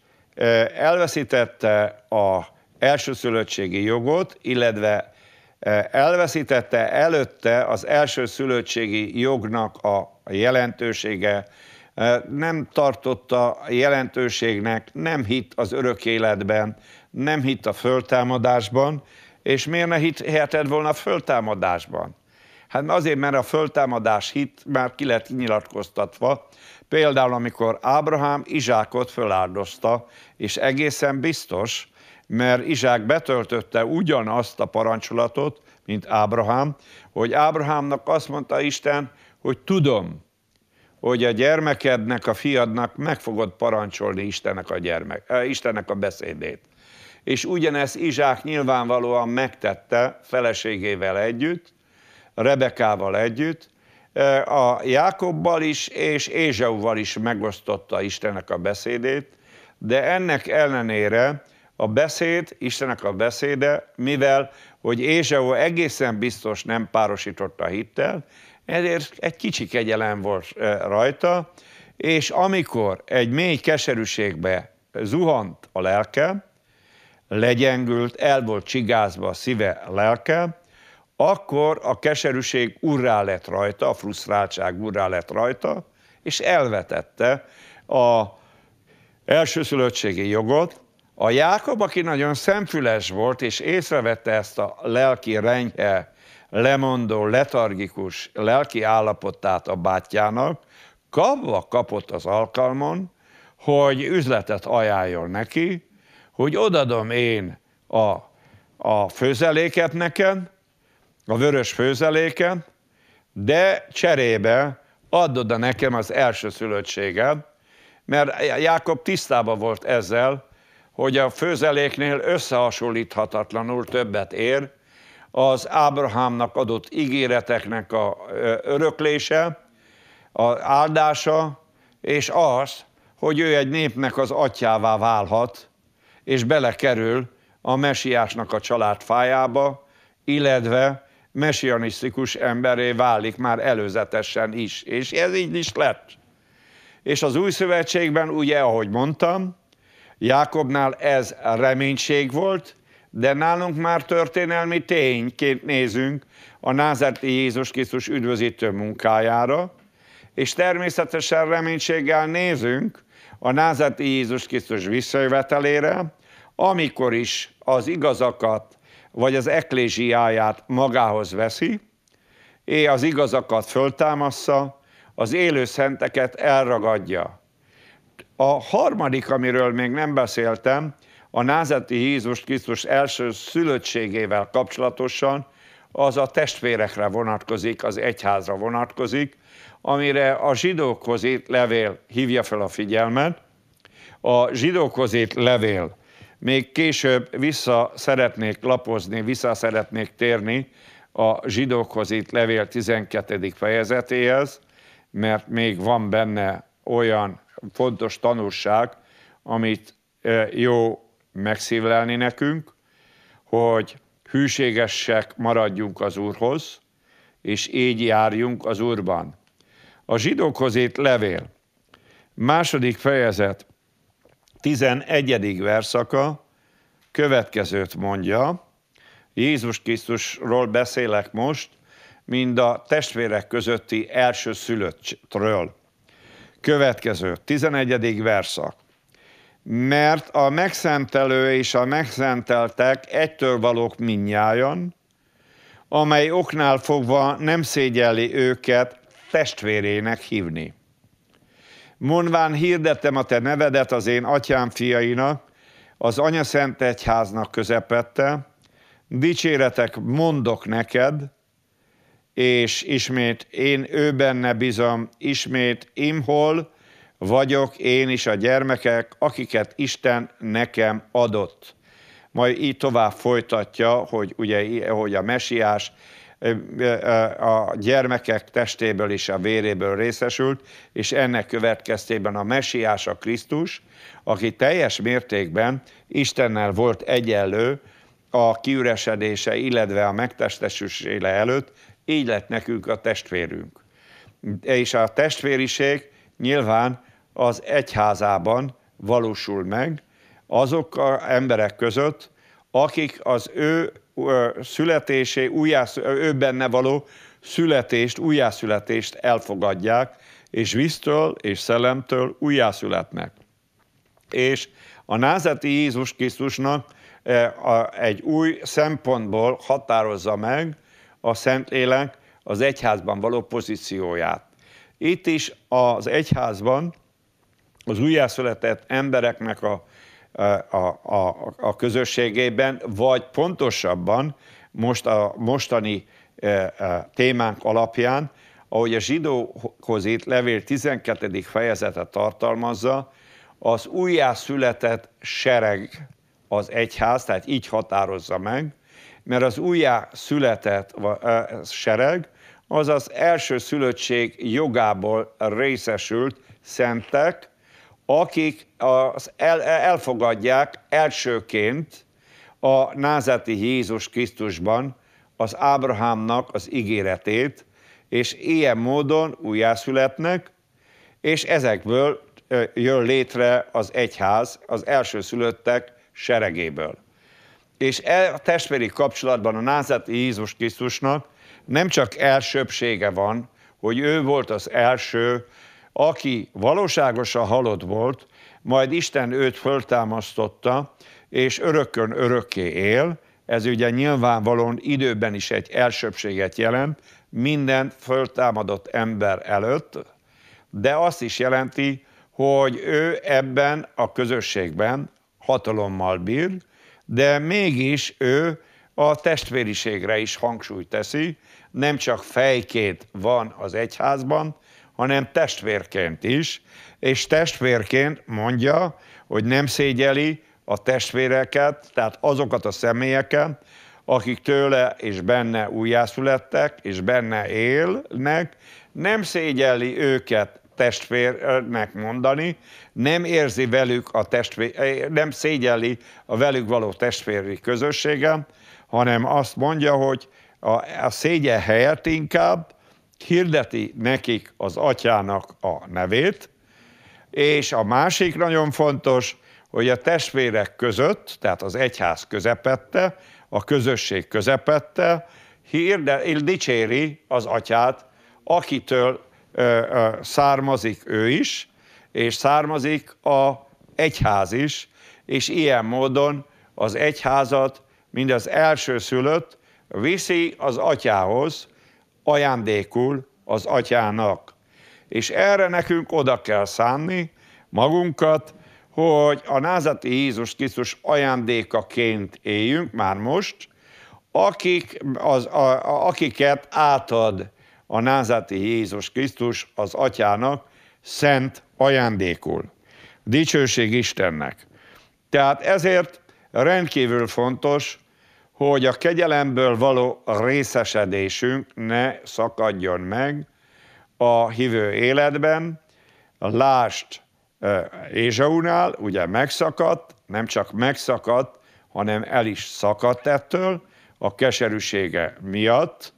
Speaker 1: elveszítette a elsőszülöttségi jogot, illetve elveszítette előtte az elsőszülöttségi jognak a jelentősége, nem tartotta jelentőségnek, nem hitt az örök életben, nem hitt a föltámadásban, és miért ne hitheted volna a föltámadásban? Hát azért, mert a föltámadás hit már ki lett nyilatkoztatva, például amikor Ábrahám Izsákot föláldozta, és egészen biztos, mert Izsák betöltötte ugyanazt a parancsolatot, mint Ábrahám, hogy Ábrahámnak azt mondta Isten, hogy tudom, hogy a gyermekednek, a fiadnak meg fogod parancsolni Istennek a, gyermek, eh, Istennek a beszédét és ugyanezt Izsák nyilvánvalóan megtette feleségével együtt, Rebekával együtt, e, a Jákobbal is és Ézsauval is megosztotta Istennek a beszédét, de ennek ellenére a beszéd, Istennek a beszéde, mivel hogy Ézsau egészen biztos nem párosította hittel, ezért egy kicsi kegyelem volt e, rajta, és amikor egy mély keserűségbe zuhant a lelke, legyengült, el volt csigázva a szíve, a lelke, akkor a keserűség urrá lett rajta, a frusztráltság urrá lett rajta, és elvetette a elsőszülöttségi jogot. A Jákob, aki nagyon szemfüles volt, és észrevette ezt a lelki renyhe, lemondó, letargikus lelki állapotát a bátyjának, kapva kapott az alkalmon, hogy üzletet ajánljon neki, hogy odadom én a, a főzeléket neked, a vörös főzeléket, de cserébe add oda nekem az első szülöttséged, mert Jákob tisztában volt ezzel, hogy a főzeléknél összehasonlíthatatlanul többet ér az Ábrahámnak adott ígéreteknek a öröklése, a áldása, és az, hogy ő egy népnek az atyává válhat, és belekerül a mesiásnak a család fájába, illetve mesianisztikus emberé válik már előzetesen is. És ez így is lett. És az új szövetségben, ugye, ahogy mondtam, Jákobnál ez reménység volt, de nálunk már történelmi tényként nézünk a názerti Jézus Krisztus üdvözítő munkájára, és természetesen reménységgel nézünk a názati Jézus Krisztus visszajövetelére, amikor is az igazakat vagy az eklésiáját magához veszi, és az igazakat föltámassza, az élő szenteket elragadja. A harmadik, amiről még nem beszéltem, a názati Jézus Krisztus első szülöttségével kapcsolatosan, az a testvérekre vonatkozik, az egyházra vonatkozik, amire a zsidókhoz írt levél hívja fel a figyelmet. A zsidókhoz írt levél. Még később vissza szeretnék lapozni, vissza szeretnék térni a zsidókhoz írt levél 12. fejezetéhez, mert még van benne olyan fontos tanulság, amit e, jó megszívlelni nekünk, hogy hűségesek maradjunk az Úrhoz, és így járjunk az Úrban. A zsidókhoz írt levél, második fejezet, 11. verszaka következőt mondja, Jézus Krisztusról beszélek most, mind a testvérek közötti első szülöttről. Következő, 11. verszak. Mert a megszentelő és a megszenteltek egytől valók minnyájan, amely oknál fogva nem szégyeli őket, testvérének hívni. Mondván hirdettem a te nevedet az én atyám fiainak, az Anya Szent Egyháznak közepette, dicséretek mondok neked, és ismét én ő benne bizom, ismét imhol vagyok én is a gyermekek, akiket Isten nekem adott. Majd így tovább folytatja, hogy ugye, hogy a mesiás a gyermekek testéből és a véréből részesült, és ennek következtében a mesiás a Krisztus, aki teljes mértékben Istennel volt egyenlő a kiüresedése, illetve a megtestesülése előtt, így lett nekünk a testvérünk. És a testvériség nyilván az egyházában valósul meg, azok a emberek között, akik az ő születésé, újjász, ő benne való születést, újjászületést elfogadják, és víztől és szellemtől újjászületnek. És a názati Jézus Krisztusnak egy új szempontból határozza meg a Szentlélek az egyházban való pozícióját. Itt is az egyházban az újjászületett embereknek a a, a, a közösségében, vagy pontosabban most a mostani témánk alapján, ahogy a zsidókhoz itt levél 12. fejezete tartalmazza, az újjászületett sereg az egyház, tehát így határozza meg, mert az újjászületett született sereg, az az első szülöttség jogából részesült szentek, akik az el, elfogadják elsőként a názati Jézus Krisztusban az Ábrahámnak az ígéretét, és ilyen módon újjászületnek, és ezekből jön létre az egyház, az elsőszülöttek seregéből. És e testvéri kapcsolatban a názati Jézus Krisztusnak nem csak elsőbsége van, hogy ő volt az első aki valóságosan halott volt, majd Isten őt föltámasztotta, és örökkön örökké él, ez ugye nyilvánvalóan időben is egy elsőbséget jelent minden föltámadott ember előtt, de azt is jelenti, hogy ő ebben a közösségben hatalommal bír, de mégis ő a testvériségre is hangsúlyt teszi, nem csak fejkét van az egyházban, hanem testvérként is, és testvérként mondja, hogy nem szégyeli a testvéreket, tehát azokat a személyeket, akik tőle és benne újjászülettek, és benne élnek, nem szégyeli őket testvérnek mondani, nem érzi velük a testvér, eh, nem szégyeli a velük való testvéri közösségem, hanem azt mondja, hogy a, a szégyen helyett inkább hirdeti nekik az atyának a nevét, és a másik nagyon fontos, hogy a testvérek között, tehát az egyház közepette, a közösség közepette, él dicséri az atyát, akitől ö, ö, származik ő is, és származik a egyház is, és ilyen módon az egyházat, mint az szülött, viszi az atyához, ajándékul az atyának. És erre nekünk oda kell szánni magunkat, hogy a názati Jézus Krisztus ajándékaként éljünk már most, akik, az, a, akiket átad a názati Jézus Krisztus az atyának szent ajándékul. Dicsőség Istennek. Tehát ezért rendkívül fontos, hogy a kegyelemből való részesedésünk ne szakadjon meg a hívő életben. Lást Ézsaunál, ugye megszakadt, nem csak megszakadt, hanem el is szakadt ettől a keserűsége miatt,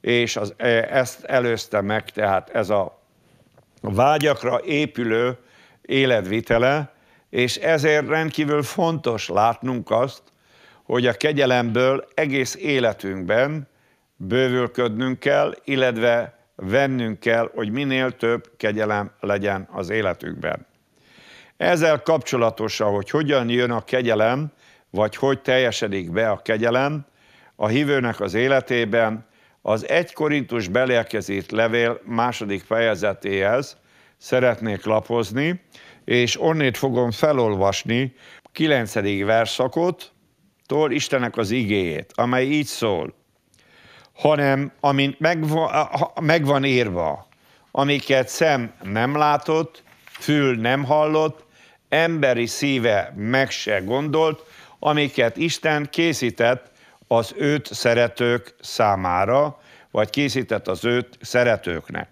Speaker 1: és az, ezt előzte meg, tehát ez a vágyakra épülő életvitele, és ezért rendkívül fontos látnunk azt, hogy a kegyelemből egész életünkben bővülködnünk kell, illetve vennünk kell, hogy minél több kegyelem legyen az életünkben. Ezzel kapcsolatosan, hogy hogyan jön a kegyelem, vagy hogy teljesedik be a kegyelem a hívőnek az életében, az egy Korintus belérkezít levél második fejezetéhez szeretnék lapozni, és onnét fogom felolvasni 9. verszakot, tól Istenek az igéjét, amely így szól, hanem amint megvan, megvan írva, amiket szem nem látott, fül nem hallott, emberi szíve meg se gondolt, amiket Isten készített az őt szeretők számára, vagy készített az őt szeretőknek.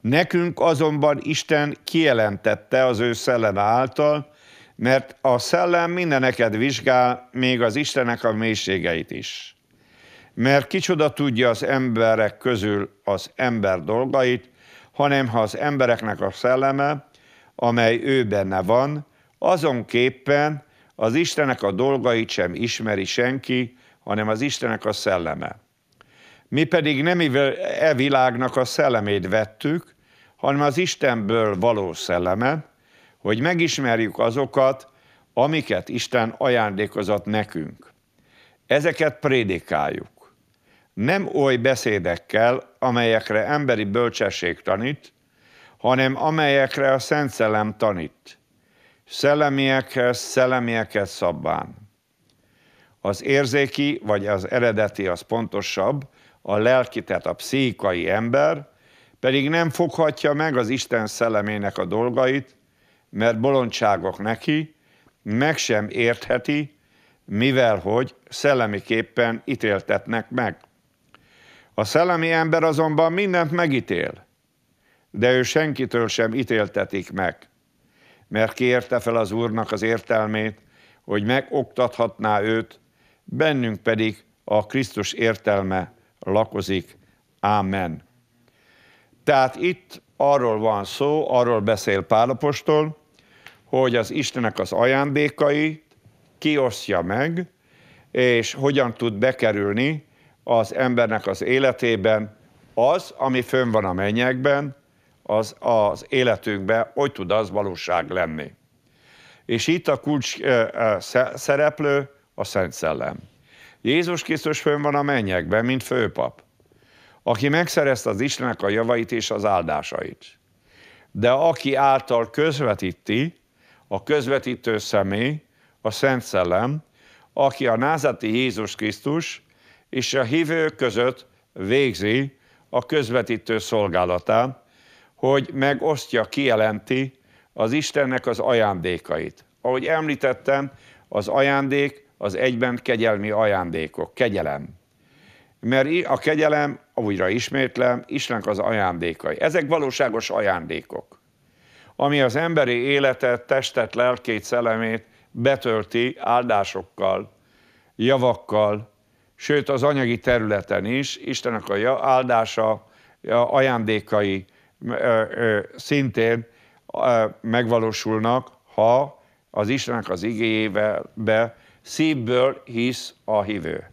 Speaker 1: Nekünk azonban Isten kijelentette az ő szellem által, mert a szellem mindeneket vizsgál, még az Istenek a mélységeit is. Mert kicsoda tudja az emberek közül az ember dolgait, hanem ha az embereknek a szelleme, amely ő benne van, azonképpen az Istenek a dolgait sem ismeri senki, hanem az Istenek a szelleme. Mi pedig nem e világnak a szellemét vettük, hanem az Istenből való szelleme, hogy megismerjük azokat, amiket Isten ajándékozott nekünk. Ezeket prédikáljuk. Nem oly beszédekkel, amelyekre emberi bölcsesség tanít, hanem amelyekre a Szent Szellem tanít. Szellemiekhez, szellemiekhez szabván. Az érzéki, vagy az eredeti az pontosabb, a lelki, tehát a pszichikai ember, pedig nem foghatja meg az Isten szellemének a dolgait, mert bolondságok neki, meg sem értheti, mivel hogy szellemiképpen ítéltetnek meg. A szellemi ember azonban mindent megítél, de ő senkitől sem ítéltetik meg, mert kérte fel az Úrnak az értelmét, hogy megoktathatná őt, bennünk pedig a Krisztus értelme lakozik. Ámen. Tehát itt arról van szó, arról beszél Pálapostól, hogy az Istenek az ajándékai kiosztja meg, és hogyan tud bekerülni az embernek az életében az, ami fönn van a mennyekben, az, az életünkben, hogy tud az valóság lenni. És itt a kulcs szereplő a Szent Szellem. Jézus Krisztus fönn van a mennyekben, mint főpap, aki megszerezte az Istennek a javait és az áldásait. De aki által közvetíti a közvetítő személy, a Szent Szellem, aki a názati Jézus Krisztus és a hívő között végzi a közvetítő szolgálatát, hogy megosztja, kijelenti az Istennek az ajándékait. Ahogy említettem, az ajándék az egyben kegyelmi ajándékok, kegyelem. Mert a kegyelem, újra ismétlem, Istennek az ajándékai. Ezek valóságos ajándékok ami az emberi életet, testet, lelkét, szellemét betölti áldásokkal, javakkal, sőt az anyagi területen is, Istenek a áldása, ajándékai szintén megvalósulnak, ha az Istenek az be szívből hisz a hívő.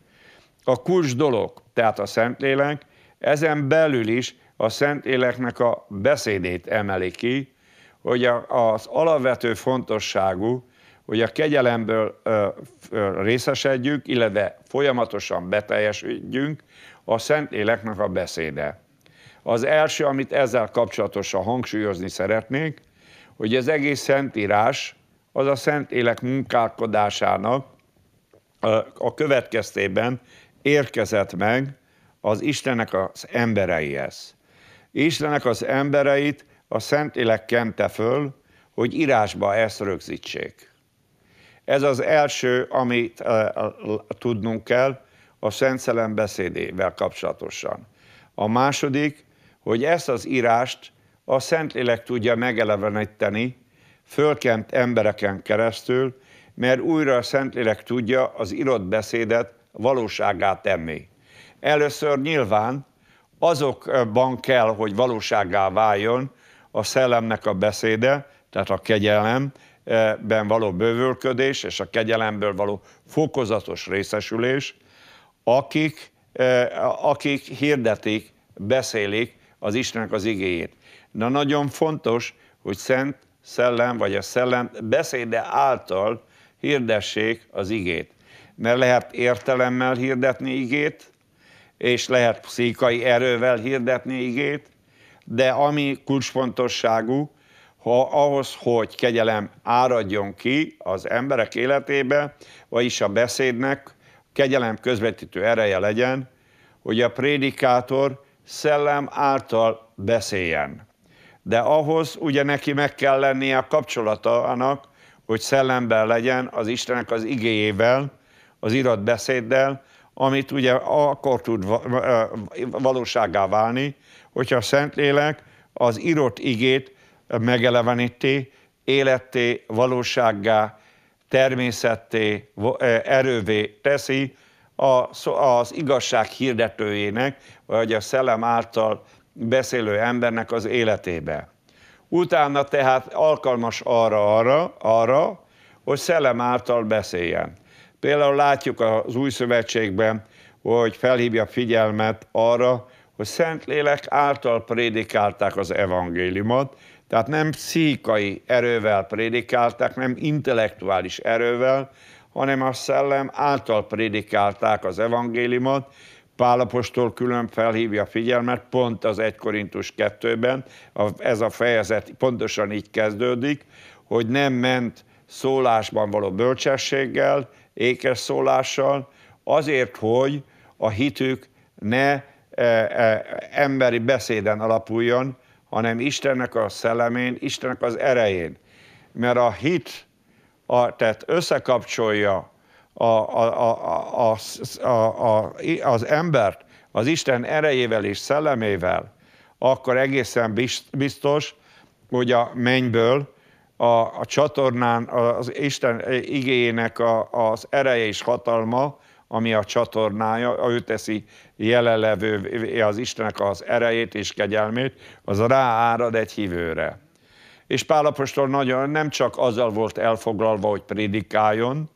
Speaker 1: A kulcs dolog, tehát a Szentlélek, ezen belül is a Szentléleknek a beszédét emeli ki, hogy az alapvető fontosságú, hogy a kegyelemből részesedjünk, illetve folyamatosan beteljesüljünk a szent Éleknek a beszéde. Az első, amit ezzel kapcsolatosan hangsúlyozni szeretnék, hogy az egész Szentírás az a szent élek munkálkodásának a következtében érkezett meg az Istennek az embereihez. Istennek az embereit a Szentlélek kente föl, hogy írásba ezt rögzítsék. Ez az első, amit e, e tudnunk kell a Szent Szelem beszédével kapcsolatosan. A második, hogy ezt az írást a Szentlélek tudja megeleveníteni, fölkent embereken keresztül, mert újra a Szentlélek tudja az írott beszédet valóságát tenni. Először nyilván azokban kell, hogy valóságá váljon, a szellemnek a beszéde, tehát a kegyelemben való bővölködés és a kegyelemből való fokozatos részesülés, akik, eh, akik hirdetik, beszélik az Istennek az igéjét. Na nagyon fontos, hogy Szent Szellem vagy a Szellem beszéde által hirdessék az igét. Mert lehet értelemmel hirdetni igét, és lehet pszichai erővel hirdetni igét, de ami kulcsfontosságú, ha ahhoz, hogy kegyelem áradjon ki az emberek életébe, vagyis a beszédnek kegyelem közvetítő ereje legyen, hogy a prédikátor szellem által beszéljen. De ahhoz ugye neki meg kell lennie a kapcsolata annak, hogy szellemben legyen az Istenek az igéjével, az beszéddel, amit ugye akkor tud valóságá válni, hogyha a Szentlélek az írott igét megeleveníti, életté, valósággá, természetté, erővé teszi az igazság hirdetőjének, vagy a szellem által beszélő embernek az életébe. Utána tehát alkalmas arra, arra, arra hogy szellem által beszéljen. Például látjuk az új szövetségben, hogy felhívja figyelmet arra, hogy Szentlélek által prédikálták az evangéliumot, tehát nem pszichai erővel prédikálták, nem intellektuális erővel, hanem a szellem által prédikálták az evangéliumot, Pálapostól külön felhívja figyelmet, pont az 1 Korintus 2-ben, ez a fejezet pontosan így kezdődik, hogy nem ment szólásban való bölcsességgel, ékes szólással, azért, hogy a hitük ne E, e, emberi beszéden alapuljon, hanem Istennek a szellemén, Istennek az erején. Mert a hit, a, tehát összekapcsolja a, a, a, a, a, a, az embert az Isten erejével és szellemével, akkor egészen biztos, hogy a mennyből a, a csatornán az Isten igényének a, az ereje és hatalma ami a csatornája, ő teszi jelenlevő az Istenek az erejét és kegyelmét, az ráárad egy hívőre. És Pálapostól nagyon nem csak azzal volt elfoglalva, hogy prédikáljon,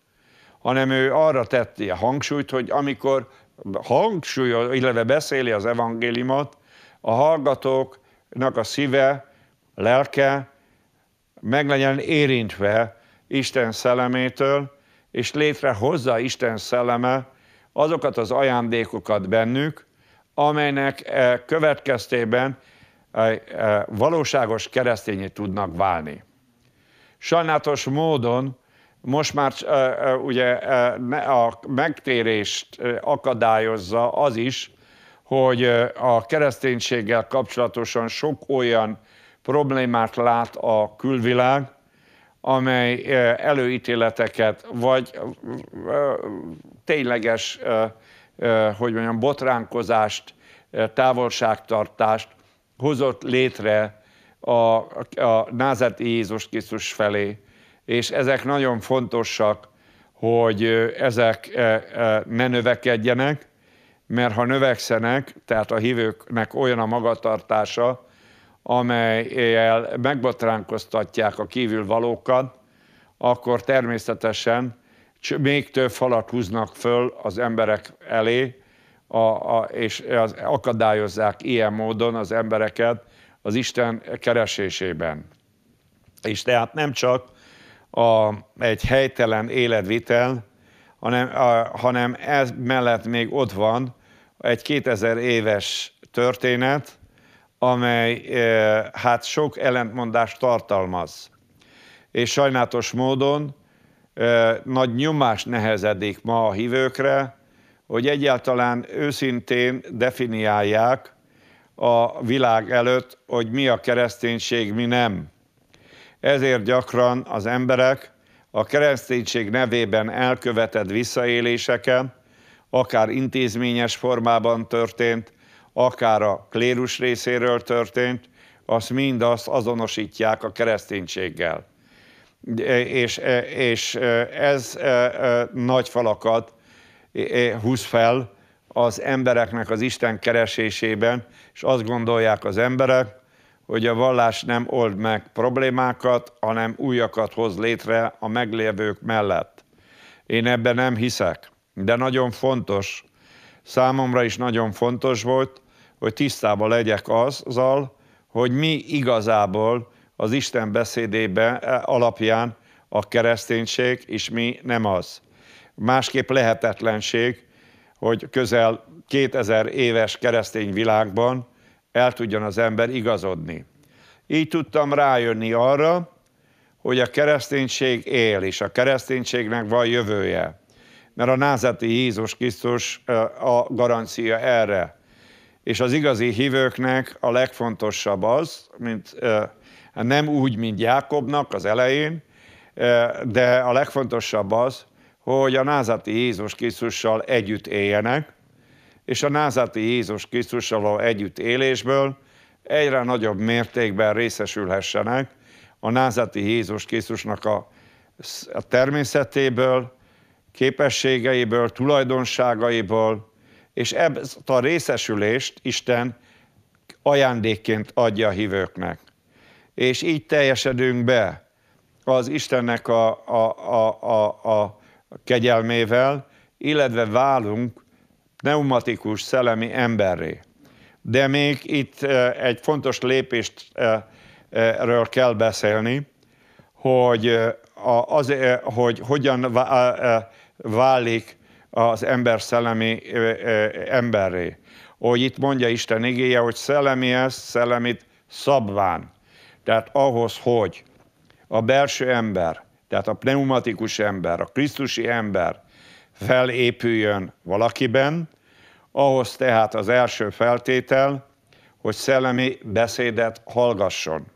Speaker 1: hanem ő arra tette hangsúlyt, hogy amikor hangsúlyoz, illetve beszéli az evangéliumot, a hallgatóknak a szíve, lelke meg legyen érintve Isten szellemétől, és létrehozza Isten szelleme azokat az ajándékokat bennük, amelynek eh, következtében eh, eh, valóságos keresztényi tudnak válni. Sajnálatos módon most már ugye a megtérést akadályozza az is, hogy a kereszténységgel kapcsolatosan sok olyan problémát lát a külvilág, amely előítéleteket, vagy tényleges, hogy mondjam, botránkozást, távolságtartást hozott létre a, a názati Jézus Krisztus felé. És ezek nagyon fontosak, hogy ezek ne növekedjenek, mert ha növekszenek, tehát a hívőknek olyan a magatartása, amelyel megbotránkoztatják a kívülvalókat, akkor természetesen még több falat húznak föl az emberek elé, a, a, és az, akadályozzák ilyen módon az embereket az Isten keresésében. És tehát nem csak a, egy helytelen életvitel, hanem, a, hanem ez mellett még ott van egy 2000 éves történet, amely eh, hát sok ellentmondást tartalmaz. És sajnálatos módon eh, nagy nyomás nehezedik ma a hívőkre, hogy egyáltalán őszintén definiálják a világ előtt, hogy mi a kereszténység, mi nem. Ezért gyakran az emberek a kereszténység nevében elkövetett visszaéléseken, akár intézményes formában történt, akár a klérus részéről történt, azt mind azt azonosítják a kereszténységgel. E, és, e, és e, ez nagy falakat húz fel az embereknek az Isten keresésében, és azt gondolják az emberek, hogy a vallás nem old meg problémákat, hanem újakat hoz létre a meglévők mellett. Én ebben nem hiszek, de nagyon fontos, számomra is nagyon fontos volt, hogy tisztában legyek azzal, hogy mi igazából az Isten beszédébe e, alapján a kereszténység, és mi nem az. Másképp lehetetlenség, hogy közel 2000 éves keresztény világban el tudjon az ember igazodni. Így tudtam rájönni arra, hogy a kereszténység él, és a kereszténységnek van jövője. Mert a názati Jézus Krisztus e, a garancia erre és az igazi hívőknek a legfontosabb az, mint nem úgy, mint Jákobnak az elején, de a legfontosabb az, hogy a názati Jézus Krisztussal együtt éljenek, és a názati Jézus Krisztussal való együtt élésből egyre nagyobb mértékben részesülhessenek a názati Jézus Krisztusnak a, természetéből, képességeiből, tulajdonságaiból, és ezt a részesülést Isten ajándékként adja a hívőknek. És így teljesedünk be az Istennek a, a, a, a, a kegyelmével, illetve válunk pneumatikus szellemi emberré. De még itt e, egy fontos lépést e, e, kell beszélni, hogy, az, hogy hogyan válik az ember szellemi emberré. Hogy itt mondja Isten igéje, hogy szellemi ezt, szellemit szabván. Tehát ahhoz, hogy a belső ember, tehát a pneumatikus ember, a krisztusi ember felépüljön valakiben, ahhoz tehát az első feltétel, hogy szellemi beszédet hallgasson.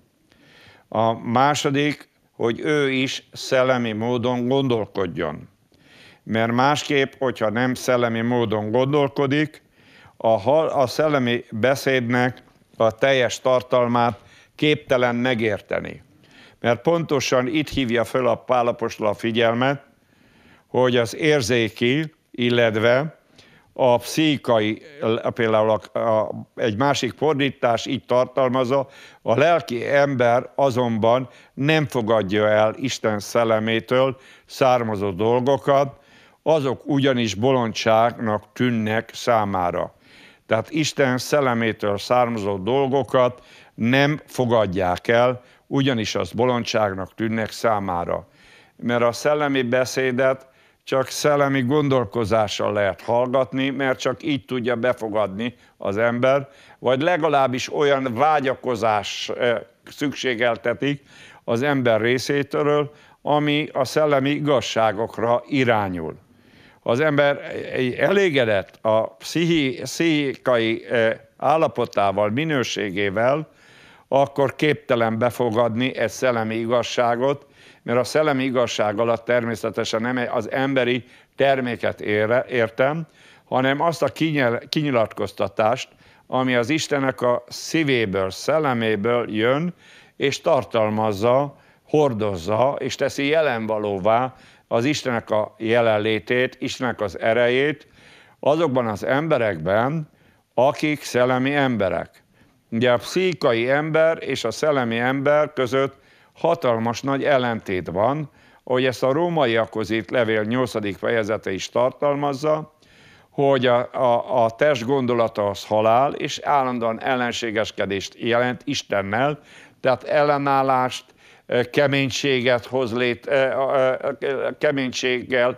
Speaker 1: A második, hogy ő is szellemi módon gondolkodjon mert másképp, hogyha nem szellemi módon gondolkodik, a, hal, a szellemi beszédnek a teljes tartalmát képtelen megérteni. Mert pontosan itt hívja föl a pálapostól a figyelmet, hogy az érzéki, illetve a pszichai, például a, a, egy másik fordítás így tartalmazza, a lelki ember azonban nem fogadja el Isten szellemétől származó dolgokat, azok ugyanis bolondságnak tűnnek számára. Tehát Isten szellemétől származó dolgokat nem fogadják el, ugyanis az bolondságnak tűnnek számára. Mert a szellemi beszédet csak szellemi gondolkozással lehet hallgatni, mert csak így tudja befogadni az ember, vagy legalábbis olyan vágyakozás eh, szükségeltetik az ember részétől, ami a szellemi igazságokra irányul az ember elégedett a pszichi, pszichikai állapotával, minőségével, akkor képtelen befogadni egy szellemi igazságot, mert a szellemi igazság alatt természetesen nem az emberi terméket ére, értem, hanem azt a kinyel, kinyilatkoztatást, ami az Istenek a szívéből, szelleméből jön, és tartalmazza, hordozza, és teszi jelenvalóvá az Istenek a jelenlétét, Istenek az erejét azokban az emberekben, akik szellemi emberek. Ugye a pszichai ember és a szellemi ember között hatalmas nagy ellentét van, ahogy ezt a rómaiakhoz írt levél 8. fejezete is tartalmazza, hogy a, a, a test gondolata az halál, és állandóan ellenségeskedést jelent Istennel, tehát ellenállást, keménységet hoz lét, keménységgel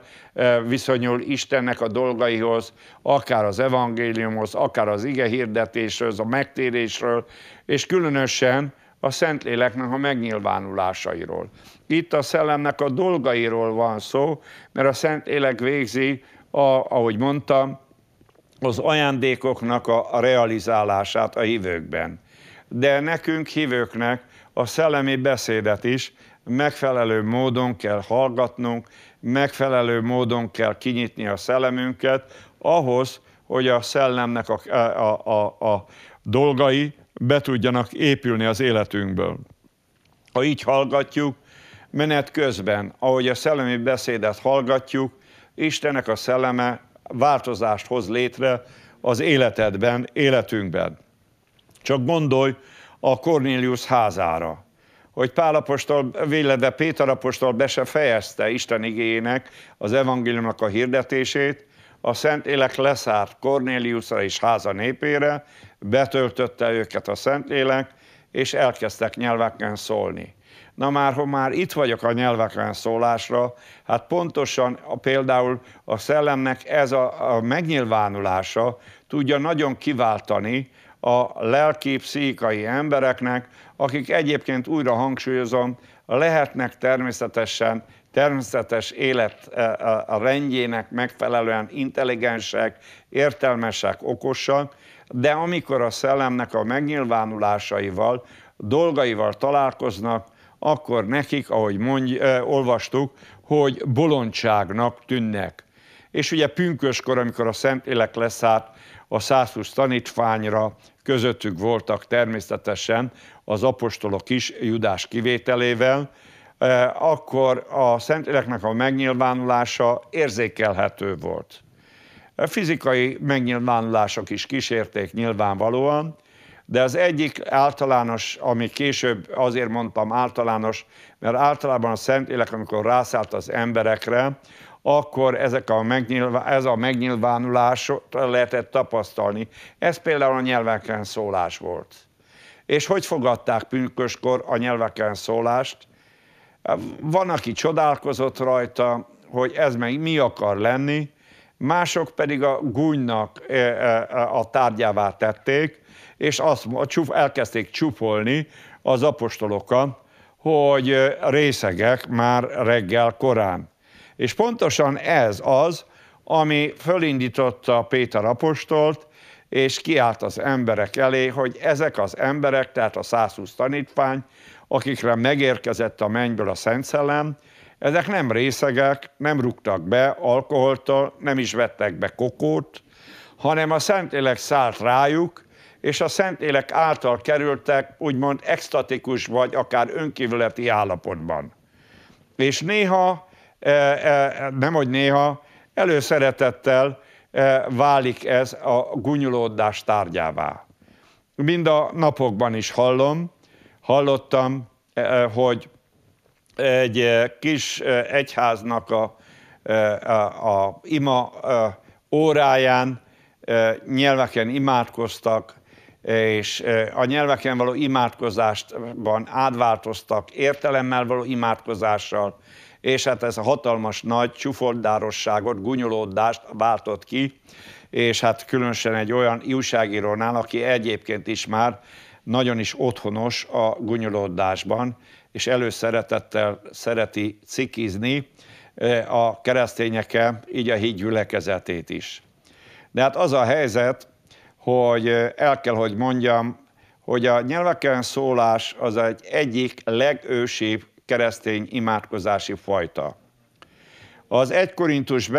Speaker 1: viszonyul Istennek a dolgaihoz, akár az evangéliumhoz, akár az ige hirdetéshez, a megtérésről, és különösen a Szentléleknek a megnyilvánulásairól. Itt a szellemnek a dolgairól van szó, mert a Szentlélek végzi, a, ahogy mondtam, az ajándékoknak a realizálását a hívőkben. De nekünk, hívőknek, a szellemi beszédet is megfelelő módon kell hallgatnunk, megfelelő módon kell kinyitni a szellemünket, ahhoz, hogy a szellemnek a, a, a, a dolgai be tudjanak épülni az életünkből. Ha így hallgatjuk, menet közben, ahogy a szellemi beszédet hallgatjuk, Istenek a szelleme változást hoz létre az életedben, életünkben. Csak gondolj, a Kornélius házára hogy apostol, véledve Péter apostol be se fejezte Isten igényének az evangéliumnak a hirdetését, a Szentlélek leszárt Kornéliusra és háza népére, betöltötte őket a Szentlélek, és elkezdtek nyelveken szólni. Na már, ha már itt vagyok a nyelveken szólásra, hát pontosan a, például a szellemnek ez a, a megnyilvánulása tudja nagyon kiváltani a lelki, pszichikai embereknek, akik egyébként újra hangsúlyozom, lehetnek természetesen természetes élet e, e, a rendjének megfelelően intelligensek, értelmesek, okosak, de amikor a szellemnek a megnyilvánulásaival, dolgaival találkoznak, akkor nekik, ahogy mondj, eh, olvastuk, hogy bolondságnak tűnnek. És ugye pünköskor, amikor a Szentlélek leszállt a 120 tanítványra, közöttük voltak természetesen az apostolok is, Judás kivételével, e, akkor a Szentléleknek a megnyilvánulása érzékelhető volt. A e, fizikai megnyilvánulások is kísérték nyilvánvalóan, de az egyik általános, ami később azért mondtam általános, mert általában a Szentlélek, amikor rászállt az emberekre, akkor ezek a ez a megnyilvánulásot lehetett tapasztalni. Ez például a nyelveken szólás volt. És hogy fogadták pünköskor a nyelveken szólást? Van, aki csodálkozott rajta, hogy ez meg mi akar lenni, mások pedig a gúnynak e, e, a tárgyává tették, és azt elkezdték csupolni az apostolokat, hogy e, részegek már reggel korán. És pontosan ez az, ami fölindította Péter apostolt, és kiállt az emberek elé, hogy ezek az emberek, tehát a 120 tanítvány, akikre megérkezett a mennyből a Szent Szellem, ezek nem részegek, nem rúgtak be alkoholtól, nem is vettek be kokót, hanem a Szentlélek szállt rájuk, és a Szentlélek által kerültek úgymond extatikus vagy akár önkívületi állapotban. És néha Eh, eh, nem hogy néha, előszeretettel eh, válik ez a gunyolódás tárgyává. Mind a napokban is hallom, hallottam, hogy egy kis egyháznak a, a, a ima óráján nyelveken imádkoztak, és a nyelveken való imádkozásban átváltoztak értelemmel való imádkozással, és hát ez a hatalmas nagy csúfoldárosságot, gunyolódást váltott ki, és hát különösen egy olyan újságírónál, aki egyébként is már nagyon is otthonos a gunyolódásban, és előszeretettel szereti cikizni e, a keresztényekkel, így a híd gyülekezetét is. De hát az a helyzet, hogy e, el kell, hogy mondjam, hogy a nyelveken szólás az egy egyik legősibb keresztény imádkozási fajta. Az 1 Korintus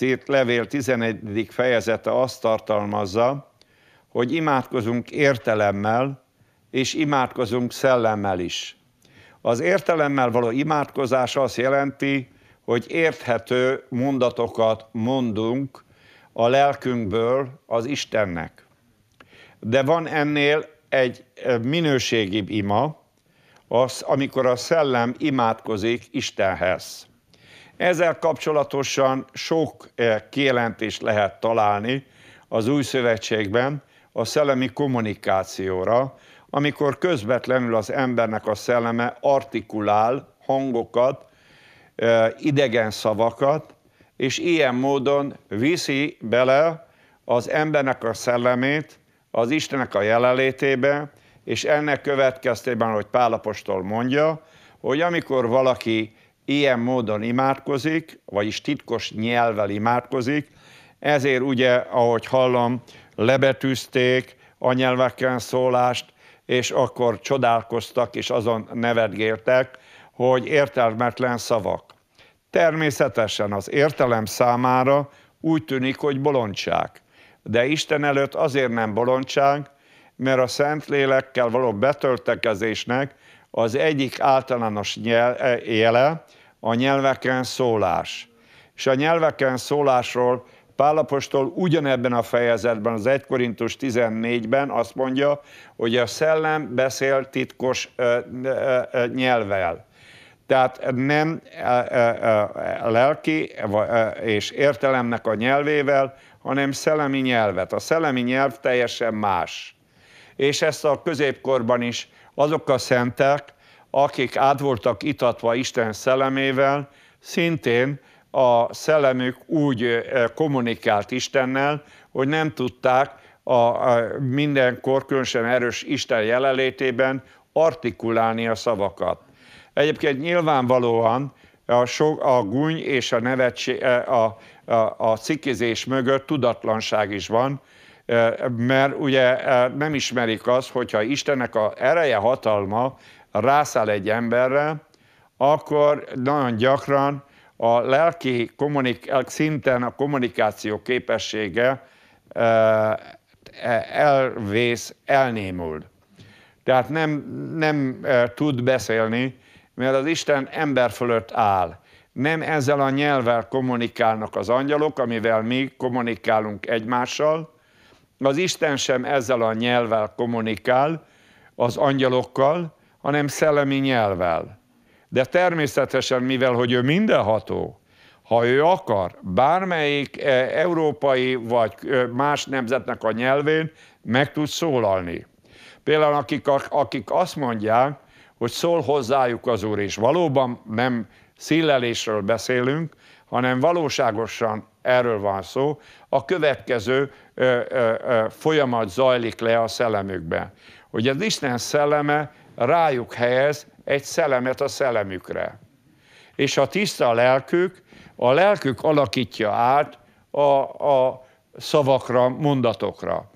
Speaker 1: írt levél 11. fejezete azt tartalmazza, hogy imádkozunk értelemmel, és imádkozunk szellemmel is. Az értelemmel való imádkozás azt jelenti, hogy érthető mondatokat mondunk a lelkünkből az Istennek. De van ennél egy eh, minőségibb ima, az, amikor a szellem imádkozik Istenhez. Ezzel kapcsolatosan sok eh, kielentést lehet találni az új szövetségben a szellemi kommunikációra, amikor közvetlenül az embernek a szelleme artikulál hangokat, eh, idegen szavakat, és ilyen módon viszi bele az embernek a szellemét az Istenek a jelenlétébe, és ennek következtében, hogy Pálapostól mondja, hogy amikor valaki ilyen módon imádkozik, vagyis titkos nyelvvel imádkozik, ezért ugye, ahogy hallom, lebetűzték a nyelveken szólást, és akkor csodálkoztak, és azon nevetgéltek, hogy értelmetlen szavak. Természetesen az értelem számára úgy tűnik, hogy bolondság. De Isten előtt azért nem bolondság, mert a Szentlélekkel való betöltekezésnek az egyik általános nyel, e, jele a nyelveken szólás. És a nyelveken szólásról Pálapostól ugyanebben a fejezetben, az 1 Korintus 14-ben azt mondja, hogy a szellem beszél titkos ö, e, ö, e, ö, nyelvel. Tehát nem lelki és értelemnek a nyelvével, hanem szellemi nyelvet. A szellemi nyelv teljesen más és ezt a középkorban is azok a szentek, akik át voltak itatva Isten szellemével, szintén a szellemük úgy kommunikált Istennel, hogy nem tudták a, mindenkor különösen erős Isten jelenlétében artikulálni a szavakat. Egyébként nyilvánvalóan a, sok, a gúny és a, nevetség, e, a, a, a cikizés mögött tudatlanság is van, mert ugye nem ismerik azt, hogyha Istennek a ereje, hatalma rászáll egy emberre, akkor nagyon gyakran a lelki kommunik- szinten a kommunikáció képessége e, elvész, elnémul. Tehát nem, nem tud beszélni, mert az Isten ember fölött áll. Nem ezzel a nyelvvel kommunikálnak az angyalok, amivel mi kommunikálunk egymással, az Isten sem ezzel a nyelvvel kommunikál, az angyalokkal, hanem szellemi nyelvvel. De természetesen, mivel hogy ő mindenható, ha ő akar, bármelyik e, európai vagy más nemzetnek a nyelvén meg tud szólalni. Például akik, akik azt mondják, hogy szól hozzájuk az Úr, és valóban nem szillelésről beszélünk, hanem valóságosan erről van szó, a következő folyamat zajlik le a szellemükben, Ugye az Isten szelleme rájuk helyez egy szellemet a szellemükre. És a tiszta lelkük, a lelkük alakítja át a, a szavakra, mondatokra.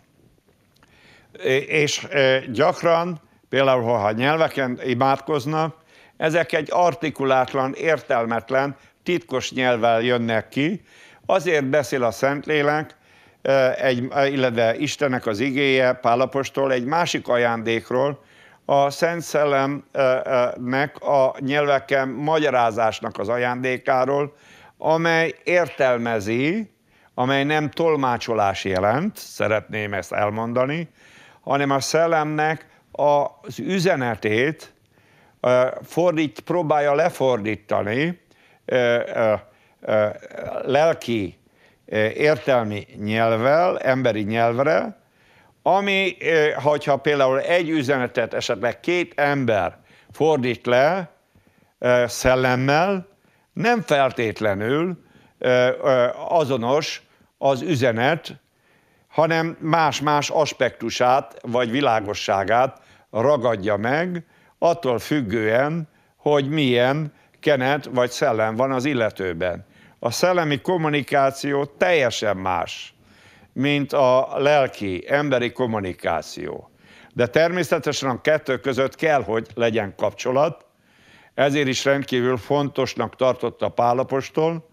Speaker 1: És gyakran, például ha nyelveken imádkoznak, ezek egy artikulátlan, értelmetlen, titkos nyelvvel jönnek ki, azért beszél a Szentlélek, egy, illetve Istennek az igéje Pálapostól egy másik ajándékról, a Szent Szellemnek a nyelveken magyarázásnak az ajándékáról, amely értelmezi, amely nem tolmácsolás jelent, szeretném ezt elmondani, hanem a szellemnek az üzenetét fordít, próbálja lefordítani lelki értelmi nyelvvel, emberi nyelvre, ami, hogyha például egy üzenetet esetleg két ember fordít le szellemmel, nem feltétlenül azonos az üzenet, hanem más-más aspektusát vagy világosságát ragadja meg, attól függően, hogy milyen kenet vagy szellem van az illetőben a szellemi kommunikáció teljesen más, mint a lelki, emberi kommunikáció. De természetesen a kettő között kell, hogy legyen kapcsolat, ezért is rendkívül fontosnak tartotta Pálapostól,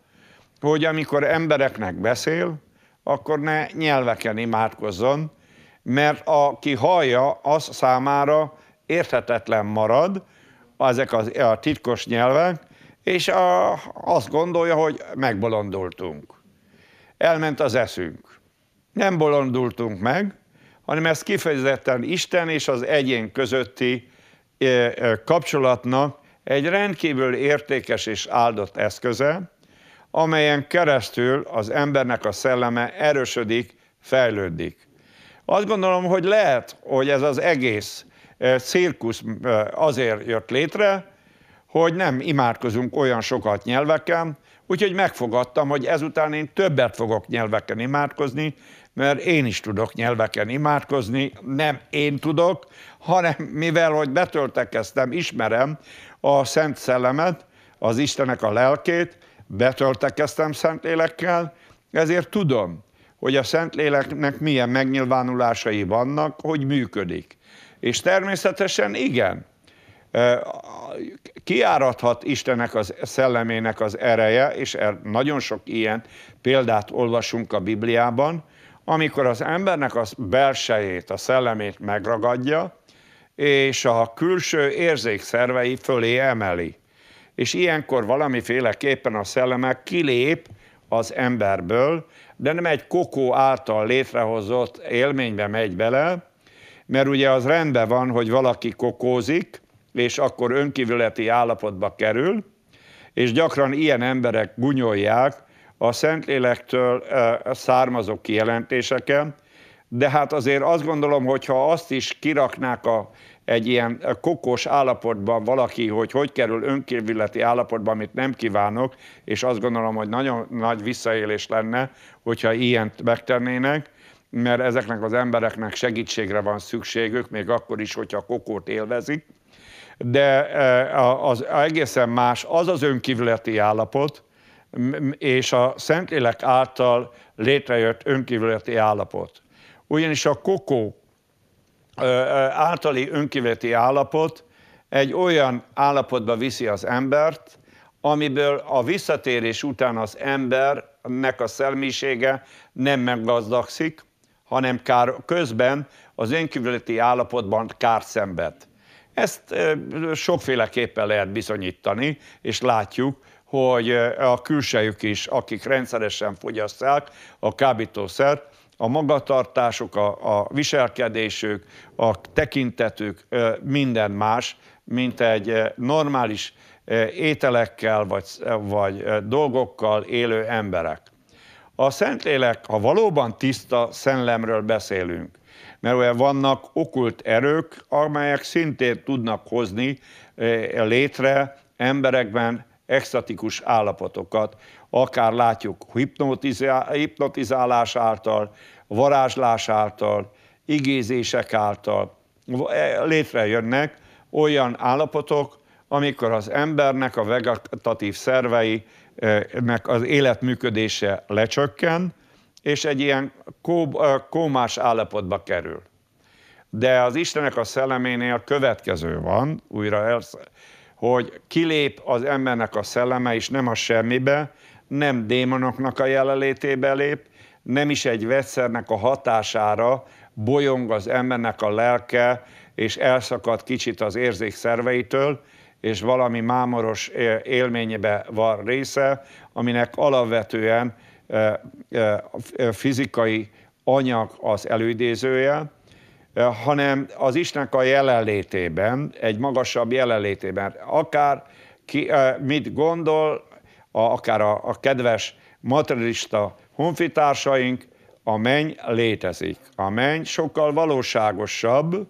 Speaker 1: hogy amikor embereknek beszél, akkor ne nyelveken imádkozzon, mert aki hallja, az számára érthetetlen marad, ezek a, a titkos nyelvek, és a, azt gondolja, hogy megbolondultunk. Elment az eszünk. Nem bolondultunk meg, hanem ez kifejezetten Isten és az egyén közötti e, e, kapcsolatnak egy rendkívül értékes és áldott eszköze, amelyen keresztül az embernek a szelleme erősödik, fejlődik. Azt gondolom, hogy lehet, hogy ez az egész e, cirkusz azért jött létre, hogy nem imádkozunk olyan sokat nyelveken, úgyhogy megfogadtam, hogy ezután én többet fogok nyelveken imádkozni, mert én is tudok nyelveken imádkozni, nem én tudok, hanem mivel, hogy betöltekeztem, ismerem a Szent Szellemet, az Istenek a lelkét, betöltekeztem Szentlélekkel, ezért tudom, hogy a Szentléleknek milyen megnyilvánulásai vannak, hogy működik. És természetesen igen, kiáradhat Istenek az szellemének az ereje, és er, nagyon sok ilyen példát olvasunk a Bibliában, amikor az embernek a belsejét, a szellemét megragadja, és a külső érzékszervei fölé emeli. És ilyenkor valamiféleképpen a szellemek kilép az emberből, de nem egy kokó által létrehozott élménybe megy bele, mert ugye az rendben van, hogy valaki kokózik, és akkor önkívületi állapotba kerül, és gyakran ilyen emberek gunyolják a Szentlélektől e, e, származó kijelentéseken, de hát azért azt gondolom, hogy ha azt is kiraknák a, egy ilyen e, kokos állapotban valaki, hogy hogy kerül önkívületi állapotba, amit nem kívánok, és azt gondolom, hogy nagyon nagy visszaélés lenne, hogyha ilyent megtennének, mert ezeknek az embereknek segítségre van szükségük, még akkor is, hogyha kokót élvezik de e, az egészen más az az önkívületi állapot, és a Szentlélek által létrejött önkívületi állapot. Ugyanis a kokó e, e, általi önkívületi állapot egy olyan állapotba viszi az embert, amiből a visszatérés után az embernek a szellemisége nem meggazdagszik, hanem kár, közben az önkívületi állapotban kárt szenved. Ezt sokféleképpen lehet bizonyítani, és látjuk, hogy a külsejük is, akik rendszeresen fogyasztják a kábítószert, a magatartásuk, a, a viselkedésük, a tekintetük, minden más, mint egy normális ételekkel vagy, vagy dolgokkal élő emberek. A Szentlélek, ha valóban tiszta szellemről beszélünk, mert olyan vannak okult erők, amelyek szintén tudnak hozni e, e, létre emberekben extatikus állapotokat, akár látjuk hipnotizálás által, varázslás által, igézések által e, létrejönnek olyan állapotok, amikor az embernek a vegetatív szerveinek az életműködése lecsökken, és egy ilyen kómás állapotba kerül. De az Istenek a szelleménél következő van, újra elsz, hogy kilép az embernek a szelleme, és nem a semmibe, nem démonoknak a jelenlétébe lép, nem is egy vegyszernek a hatására bolyong az embernek a lelke, és elszakad kicsit az érzékszerveitől, és valami mámoros élményebe van része, aminek alapvetően fizikai anyag az előidézője, hanem az Istennek a jelenlétében, egy magasabb jelenlétében. Akár ki, mit gondol, a, akár a, a kedves materialista honfitársaink, a menny létezik. A menny sokkal valóságosabb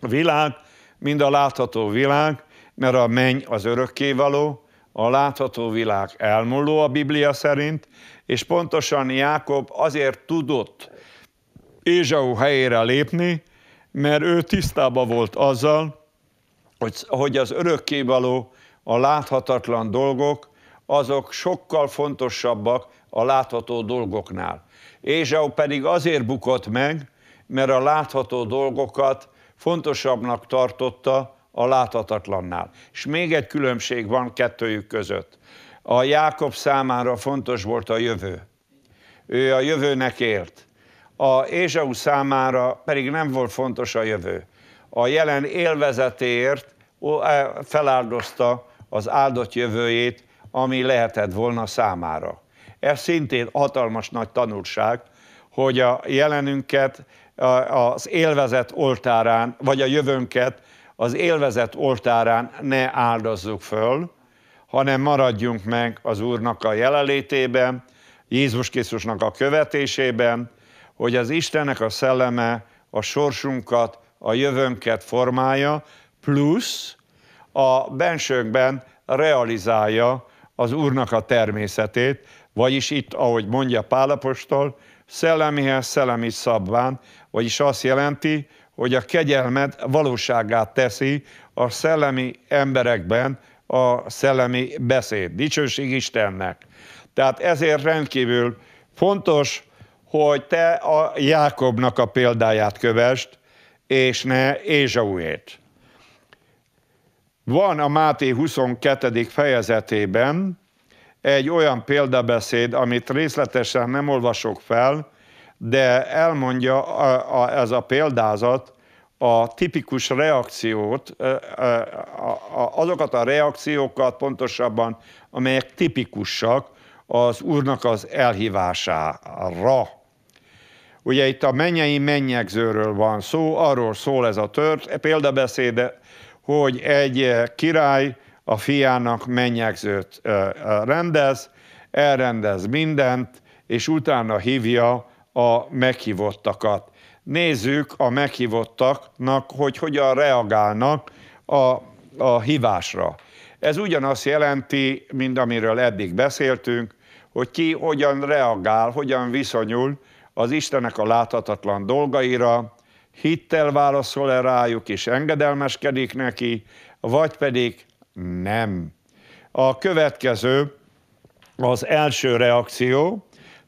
Speaker 1: világ, mint a látható világ, mert a menny az örökkévaló, a látható világ elmúló a Biblia szerint, és pontosan Jákob azért tudott Ézsau helyére lépni, mert ő tisztában volt azzal, hogy az örökkévaló, a láthatatlan dolgok, azok sokkal fontosabbak a látható dolgoknál. Ézsau pedig azért bukott meg, mert a látható dolgokat fontosabbnak tartotta a láthatatlannál. És még egy különbség van kettőjük között a Jákob számára fontos volt a jövő. Ő a jövőnek élt. A Ézsau számára pedig nem volt fontos a jövő. A jelen élvezetéért e, feláldozta az áldott jövőjét, ami lehetett volna számára. Ez szintén hatalmas nagy tanulság, hogy a jelenünket az élvezet oltárán, vagy a jövőnket az élvezet oltárán ne áldozzuk föl, hanem maradjunk meg az Úrnak a jelenlétében, Jézus Krisztusnak a követésében, hogy az Istennek a szelleme a sorsunkat, a jövőnket formálja, plusz a bensőkben realizálja az Úrnak a természetét, vagyis itt, ahogy mondja Pálapostól, szellemihez szellemi szabván, vagyis azt jelenti, hogy a kegyelmet valóságát teszi a szellemi emberekben, a szellemi beszéd. Dicsőség Istennek. Tehát ezért rendkívül fontos, hogy te a Jákobnak a példáját kövest, és ne Ézsauét. Van a Máté 22. fejezetében egy olyan példabeszéd, amit részletesen nem olvasok fel, de elmondja a, a, ez a példázat, a tipikus reakciót, azokat a reakciókat pontosabban, amelyek tipikusak az Úrnak az elhívására. Ugye itt a mennyei mennyegzőről van szó, arról szól ez a tört, példabeszéde, hogy egy király a fiának mennyegzőt rendez, elrendez mindent, és utána hívja a meghívottakat nézzük a meghívottaknak, hogy hogyan reagálnak a, a hívásra. Ez ugyanazt jelenti, mint amiről eddig beszéltünk, hogy ki hogyan reagál, hogyan viszonyul az Istenek a láthatatlan dolgaira, hittel válaszol-e rájuk és engedelmeskedik neki, vagy pedig nem. A következő az első reakció,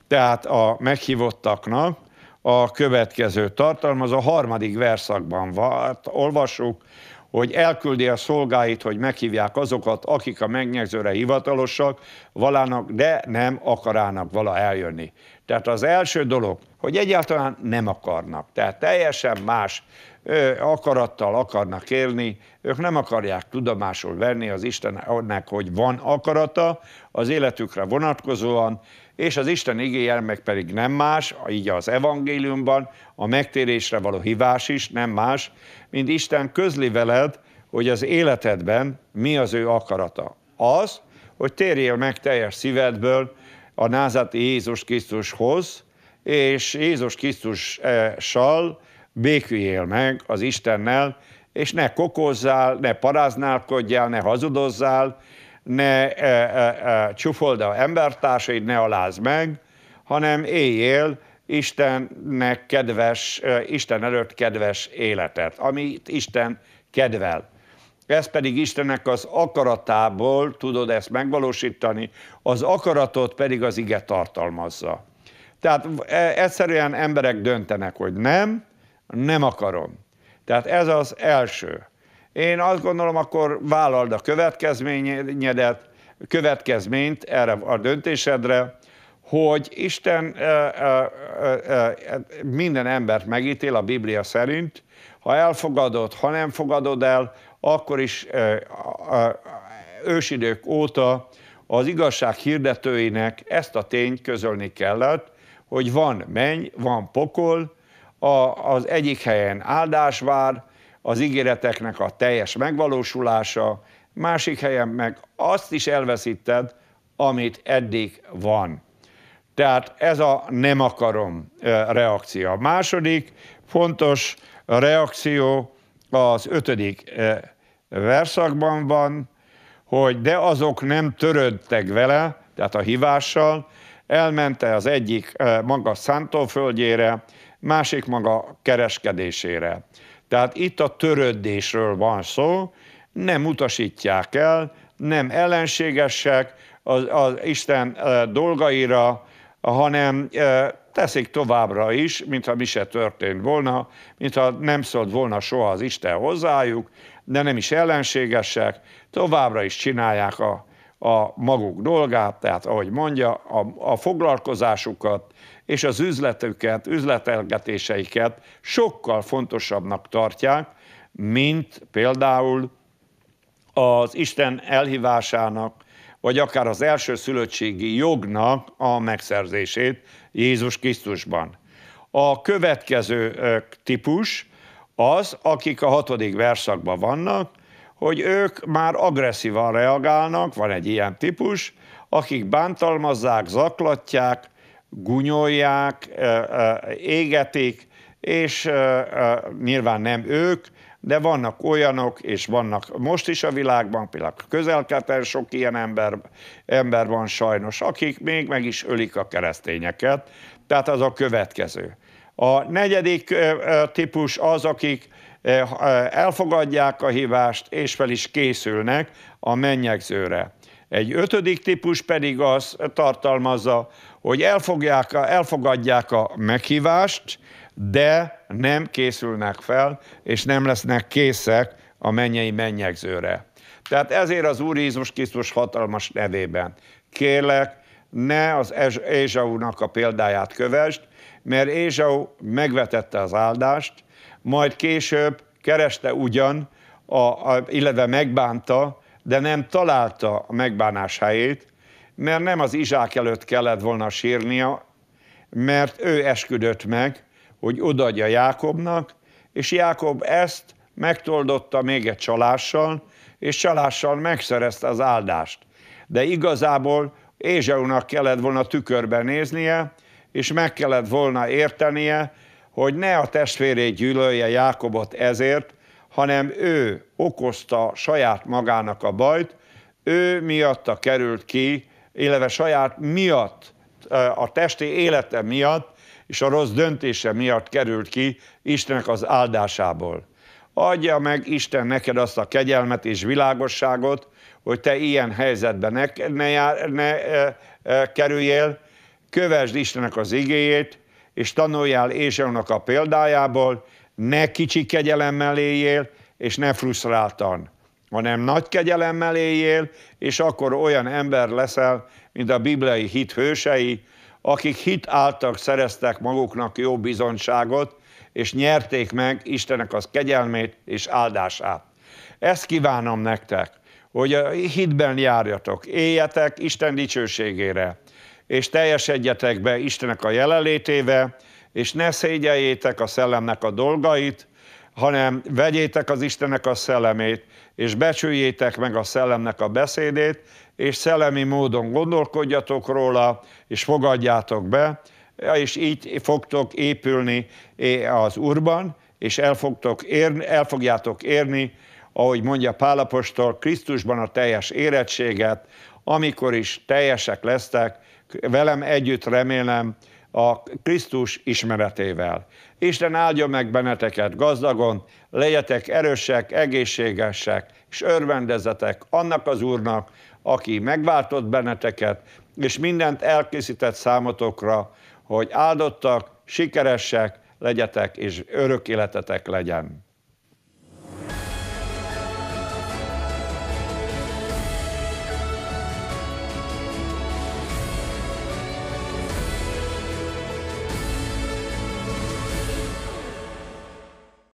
Speaker 1: tehát a meghívottaknak, a következő tartalmaz, a harmadik verszakban vált, olvassuk, hogy elküldi a szolgáit, hogy meghívják azokat, akik a megnyegzőre hivatalosak, valának, de nem akarának vala eljönni. Tehát az első dolog, hogy egyáltalán nem akarnak. Tehát teljesen más ő, akarattal akarnak élni, ők nem akarják tudomásul venni az Istennek, hogy van akarata az életükre vonatkozóan, és az Isten igéje meg pedig nem más, így az evangéliumban a megtérésre való hívás is nem más, mint Isten közli veled, hogy az életedben mi az ő akarata. Az, hogy térjél meg teljes szívedből a názati Jézus Krisztushoz, és Jézus Krisztussal e, béküljél meg az Istennel, és ne kokozzál, ne paráználkodjál, ne hazudozzál, ne e, e, e, e csufold a embertársaid, ne alázd meg, hanem éljél Istennek kedves, e, Isten előtt kedves életet, amit Isten kedvel. Ez pedig Istennek az akaratából tudod ezt megvalósítani, az akaratot pedig az ige tartalmazza. Tehát e, egyszerűen emberek döntenek, hogy nem, nem akarom. Tehát ez az első. Én azt gondolom, akkor vállald a következményedet, következményt erre a döntésedre, hogy Isten e, e, e, minden embert megítél a Biblia szerint, ha elfogadod, ha nem fogadod el, akkor is ősidők óta az igazság hirdetőinek ezt a tényt közölni kellett, hogy van menny, van pokol, a, az egyik helyen áldás vár, az ígéreteknek a teljes megvalósulása, másik helyen meg azt is elveszíted, amit eddig van. Tehát ez a nem akarom reakció. A második fontos reakció az ötödik verszakban van, hogy de azok nem törődtek vele, tehát a hívással, elmente az egyik maga szántóföldjére, másik maga kereskedésére. Tehát itt a törődésről van szó, nem utasítják el, nem ellenségesek az, az Isten e, dolgaira, hanem e, teszik továbbra is, mintha mi se történt volna, mintha nem szólt volna soha az Isten hozzájuk, de nem is ellenségesek, továbbra is csinálják a, a maguk dolgát, tehát ahogy mondja, a, a foglalkozásukat, és az üzletüket, üzletelgetéseiket sokkal fontosabbnak tartják, mint például az Isten elhívásának, vagy akár az első szülöttségi jognak a megszerzését Jézus Krisztusban. A következő típus az, akik a hatodik verszakban vannak, hogy ők már agresszívan reagálnak, van egy ilyen típus, akik bántalmazzák, zaklatják, gunyolják, égetik, és nyilván nem ők, de vannak olyanok, és vannak most is a világban, például közelketen sok ilyen ember, ember van sajnos, akik még meg is ölik a keresztényeket, tehát az a következő. A negyedik típus az, akik elfogadják a hívást, és fel is készülnek a mennyegzőre. Egy ötödik típus pedig az tartalmazza, hogy elfogják, elfogadják a meghívást, de nem készülnek fel, és nem lesznek készek a mennyei mennyegzőre. Tehát ezért az Úr Jézus Krisztus hatalmas nevében. Kérlek, ne az ézsau a példáját kövesd, mert Ézsau megvetette az áldást, majd később kereste ugyan, a, a, illetve megbánta de nem találta a megbánás helyét, mert nem az izsák előtt kellett volna sírnia, mert ő esküdött meg, hogy odaadja Jákobnak, és Jákob ezt megtoldotta még egy csalással, és csalással megszerezte az áldást. De igazából Ézsaunak kellett volna tükörbe néznie, és meg kellett volna értenie, hogy ne a testvérét gyűlölje Jákobot ezért, hanem ő okozta saját magának a bajt, ő miatta került ki, illetve saját miatt, a testi élete miatt és a rossz döntése miatt került ki Istennek az áldásából. Adja meg Isten neked azt a kegyelmet és világosságot, hogy te ilyen helyzetben ne, ne, jár, ne e, e, kerüljél, kövesd Istennek az igéjét, és tanuljál Ézsónak a példájából, ne kicsi kegyelemmel éljél, és ne frusztráltan, hanem nagy kegyelemmel éljél, és akkor olyan ember leszel, mint a bibliai hit hősei, akik hit által szereztek maguknak jó bizonságot, és nyerték meg Istenek az kegyelmét és áldását. Ezt kívánom nektek, hogy a hitben járjatok, éljetek Isten dicsőségére, és teljesedjetek be Istenek a jelenlétével, és ne szégyeljétek a szellemnek a dolgait, hanem vegyétek az Istenek a szellemét, és becsüljétek meg a szellemnek a beszédét, és szellemi módon gondolkodjatok róla, és fogadjátok be, és így fogtok épülni az Urban, és el, fogtok érni, el fogjátok érni, ahogy mondja Pálapostól, Krisztusban a teljes érettséget, amikor is teljesek lesztek, velem együtt remélem, a Krisztus ismeretével. Isten áldja meg benneteket gazdagon, legyetek erősek, egészségesek, és örvendezetek annak az Úrnak, aki megváltott benneteket, és mindent elkészített számotokra, hogy áldottak, sikeresek legyetek, és örök életetek legyen.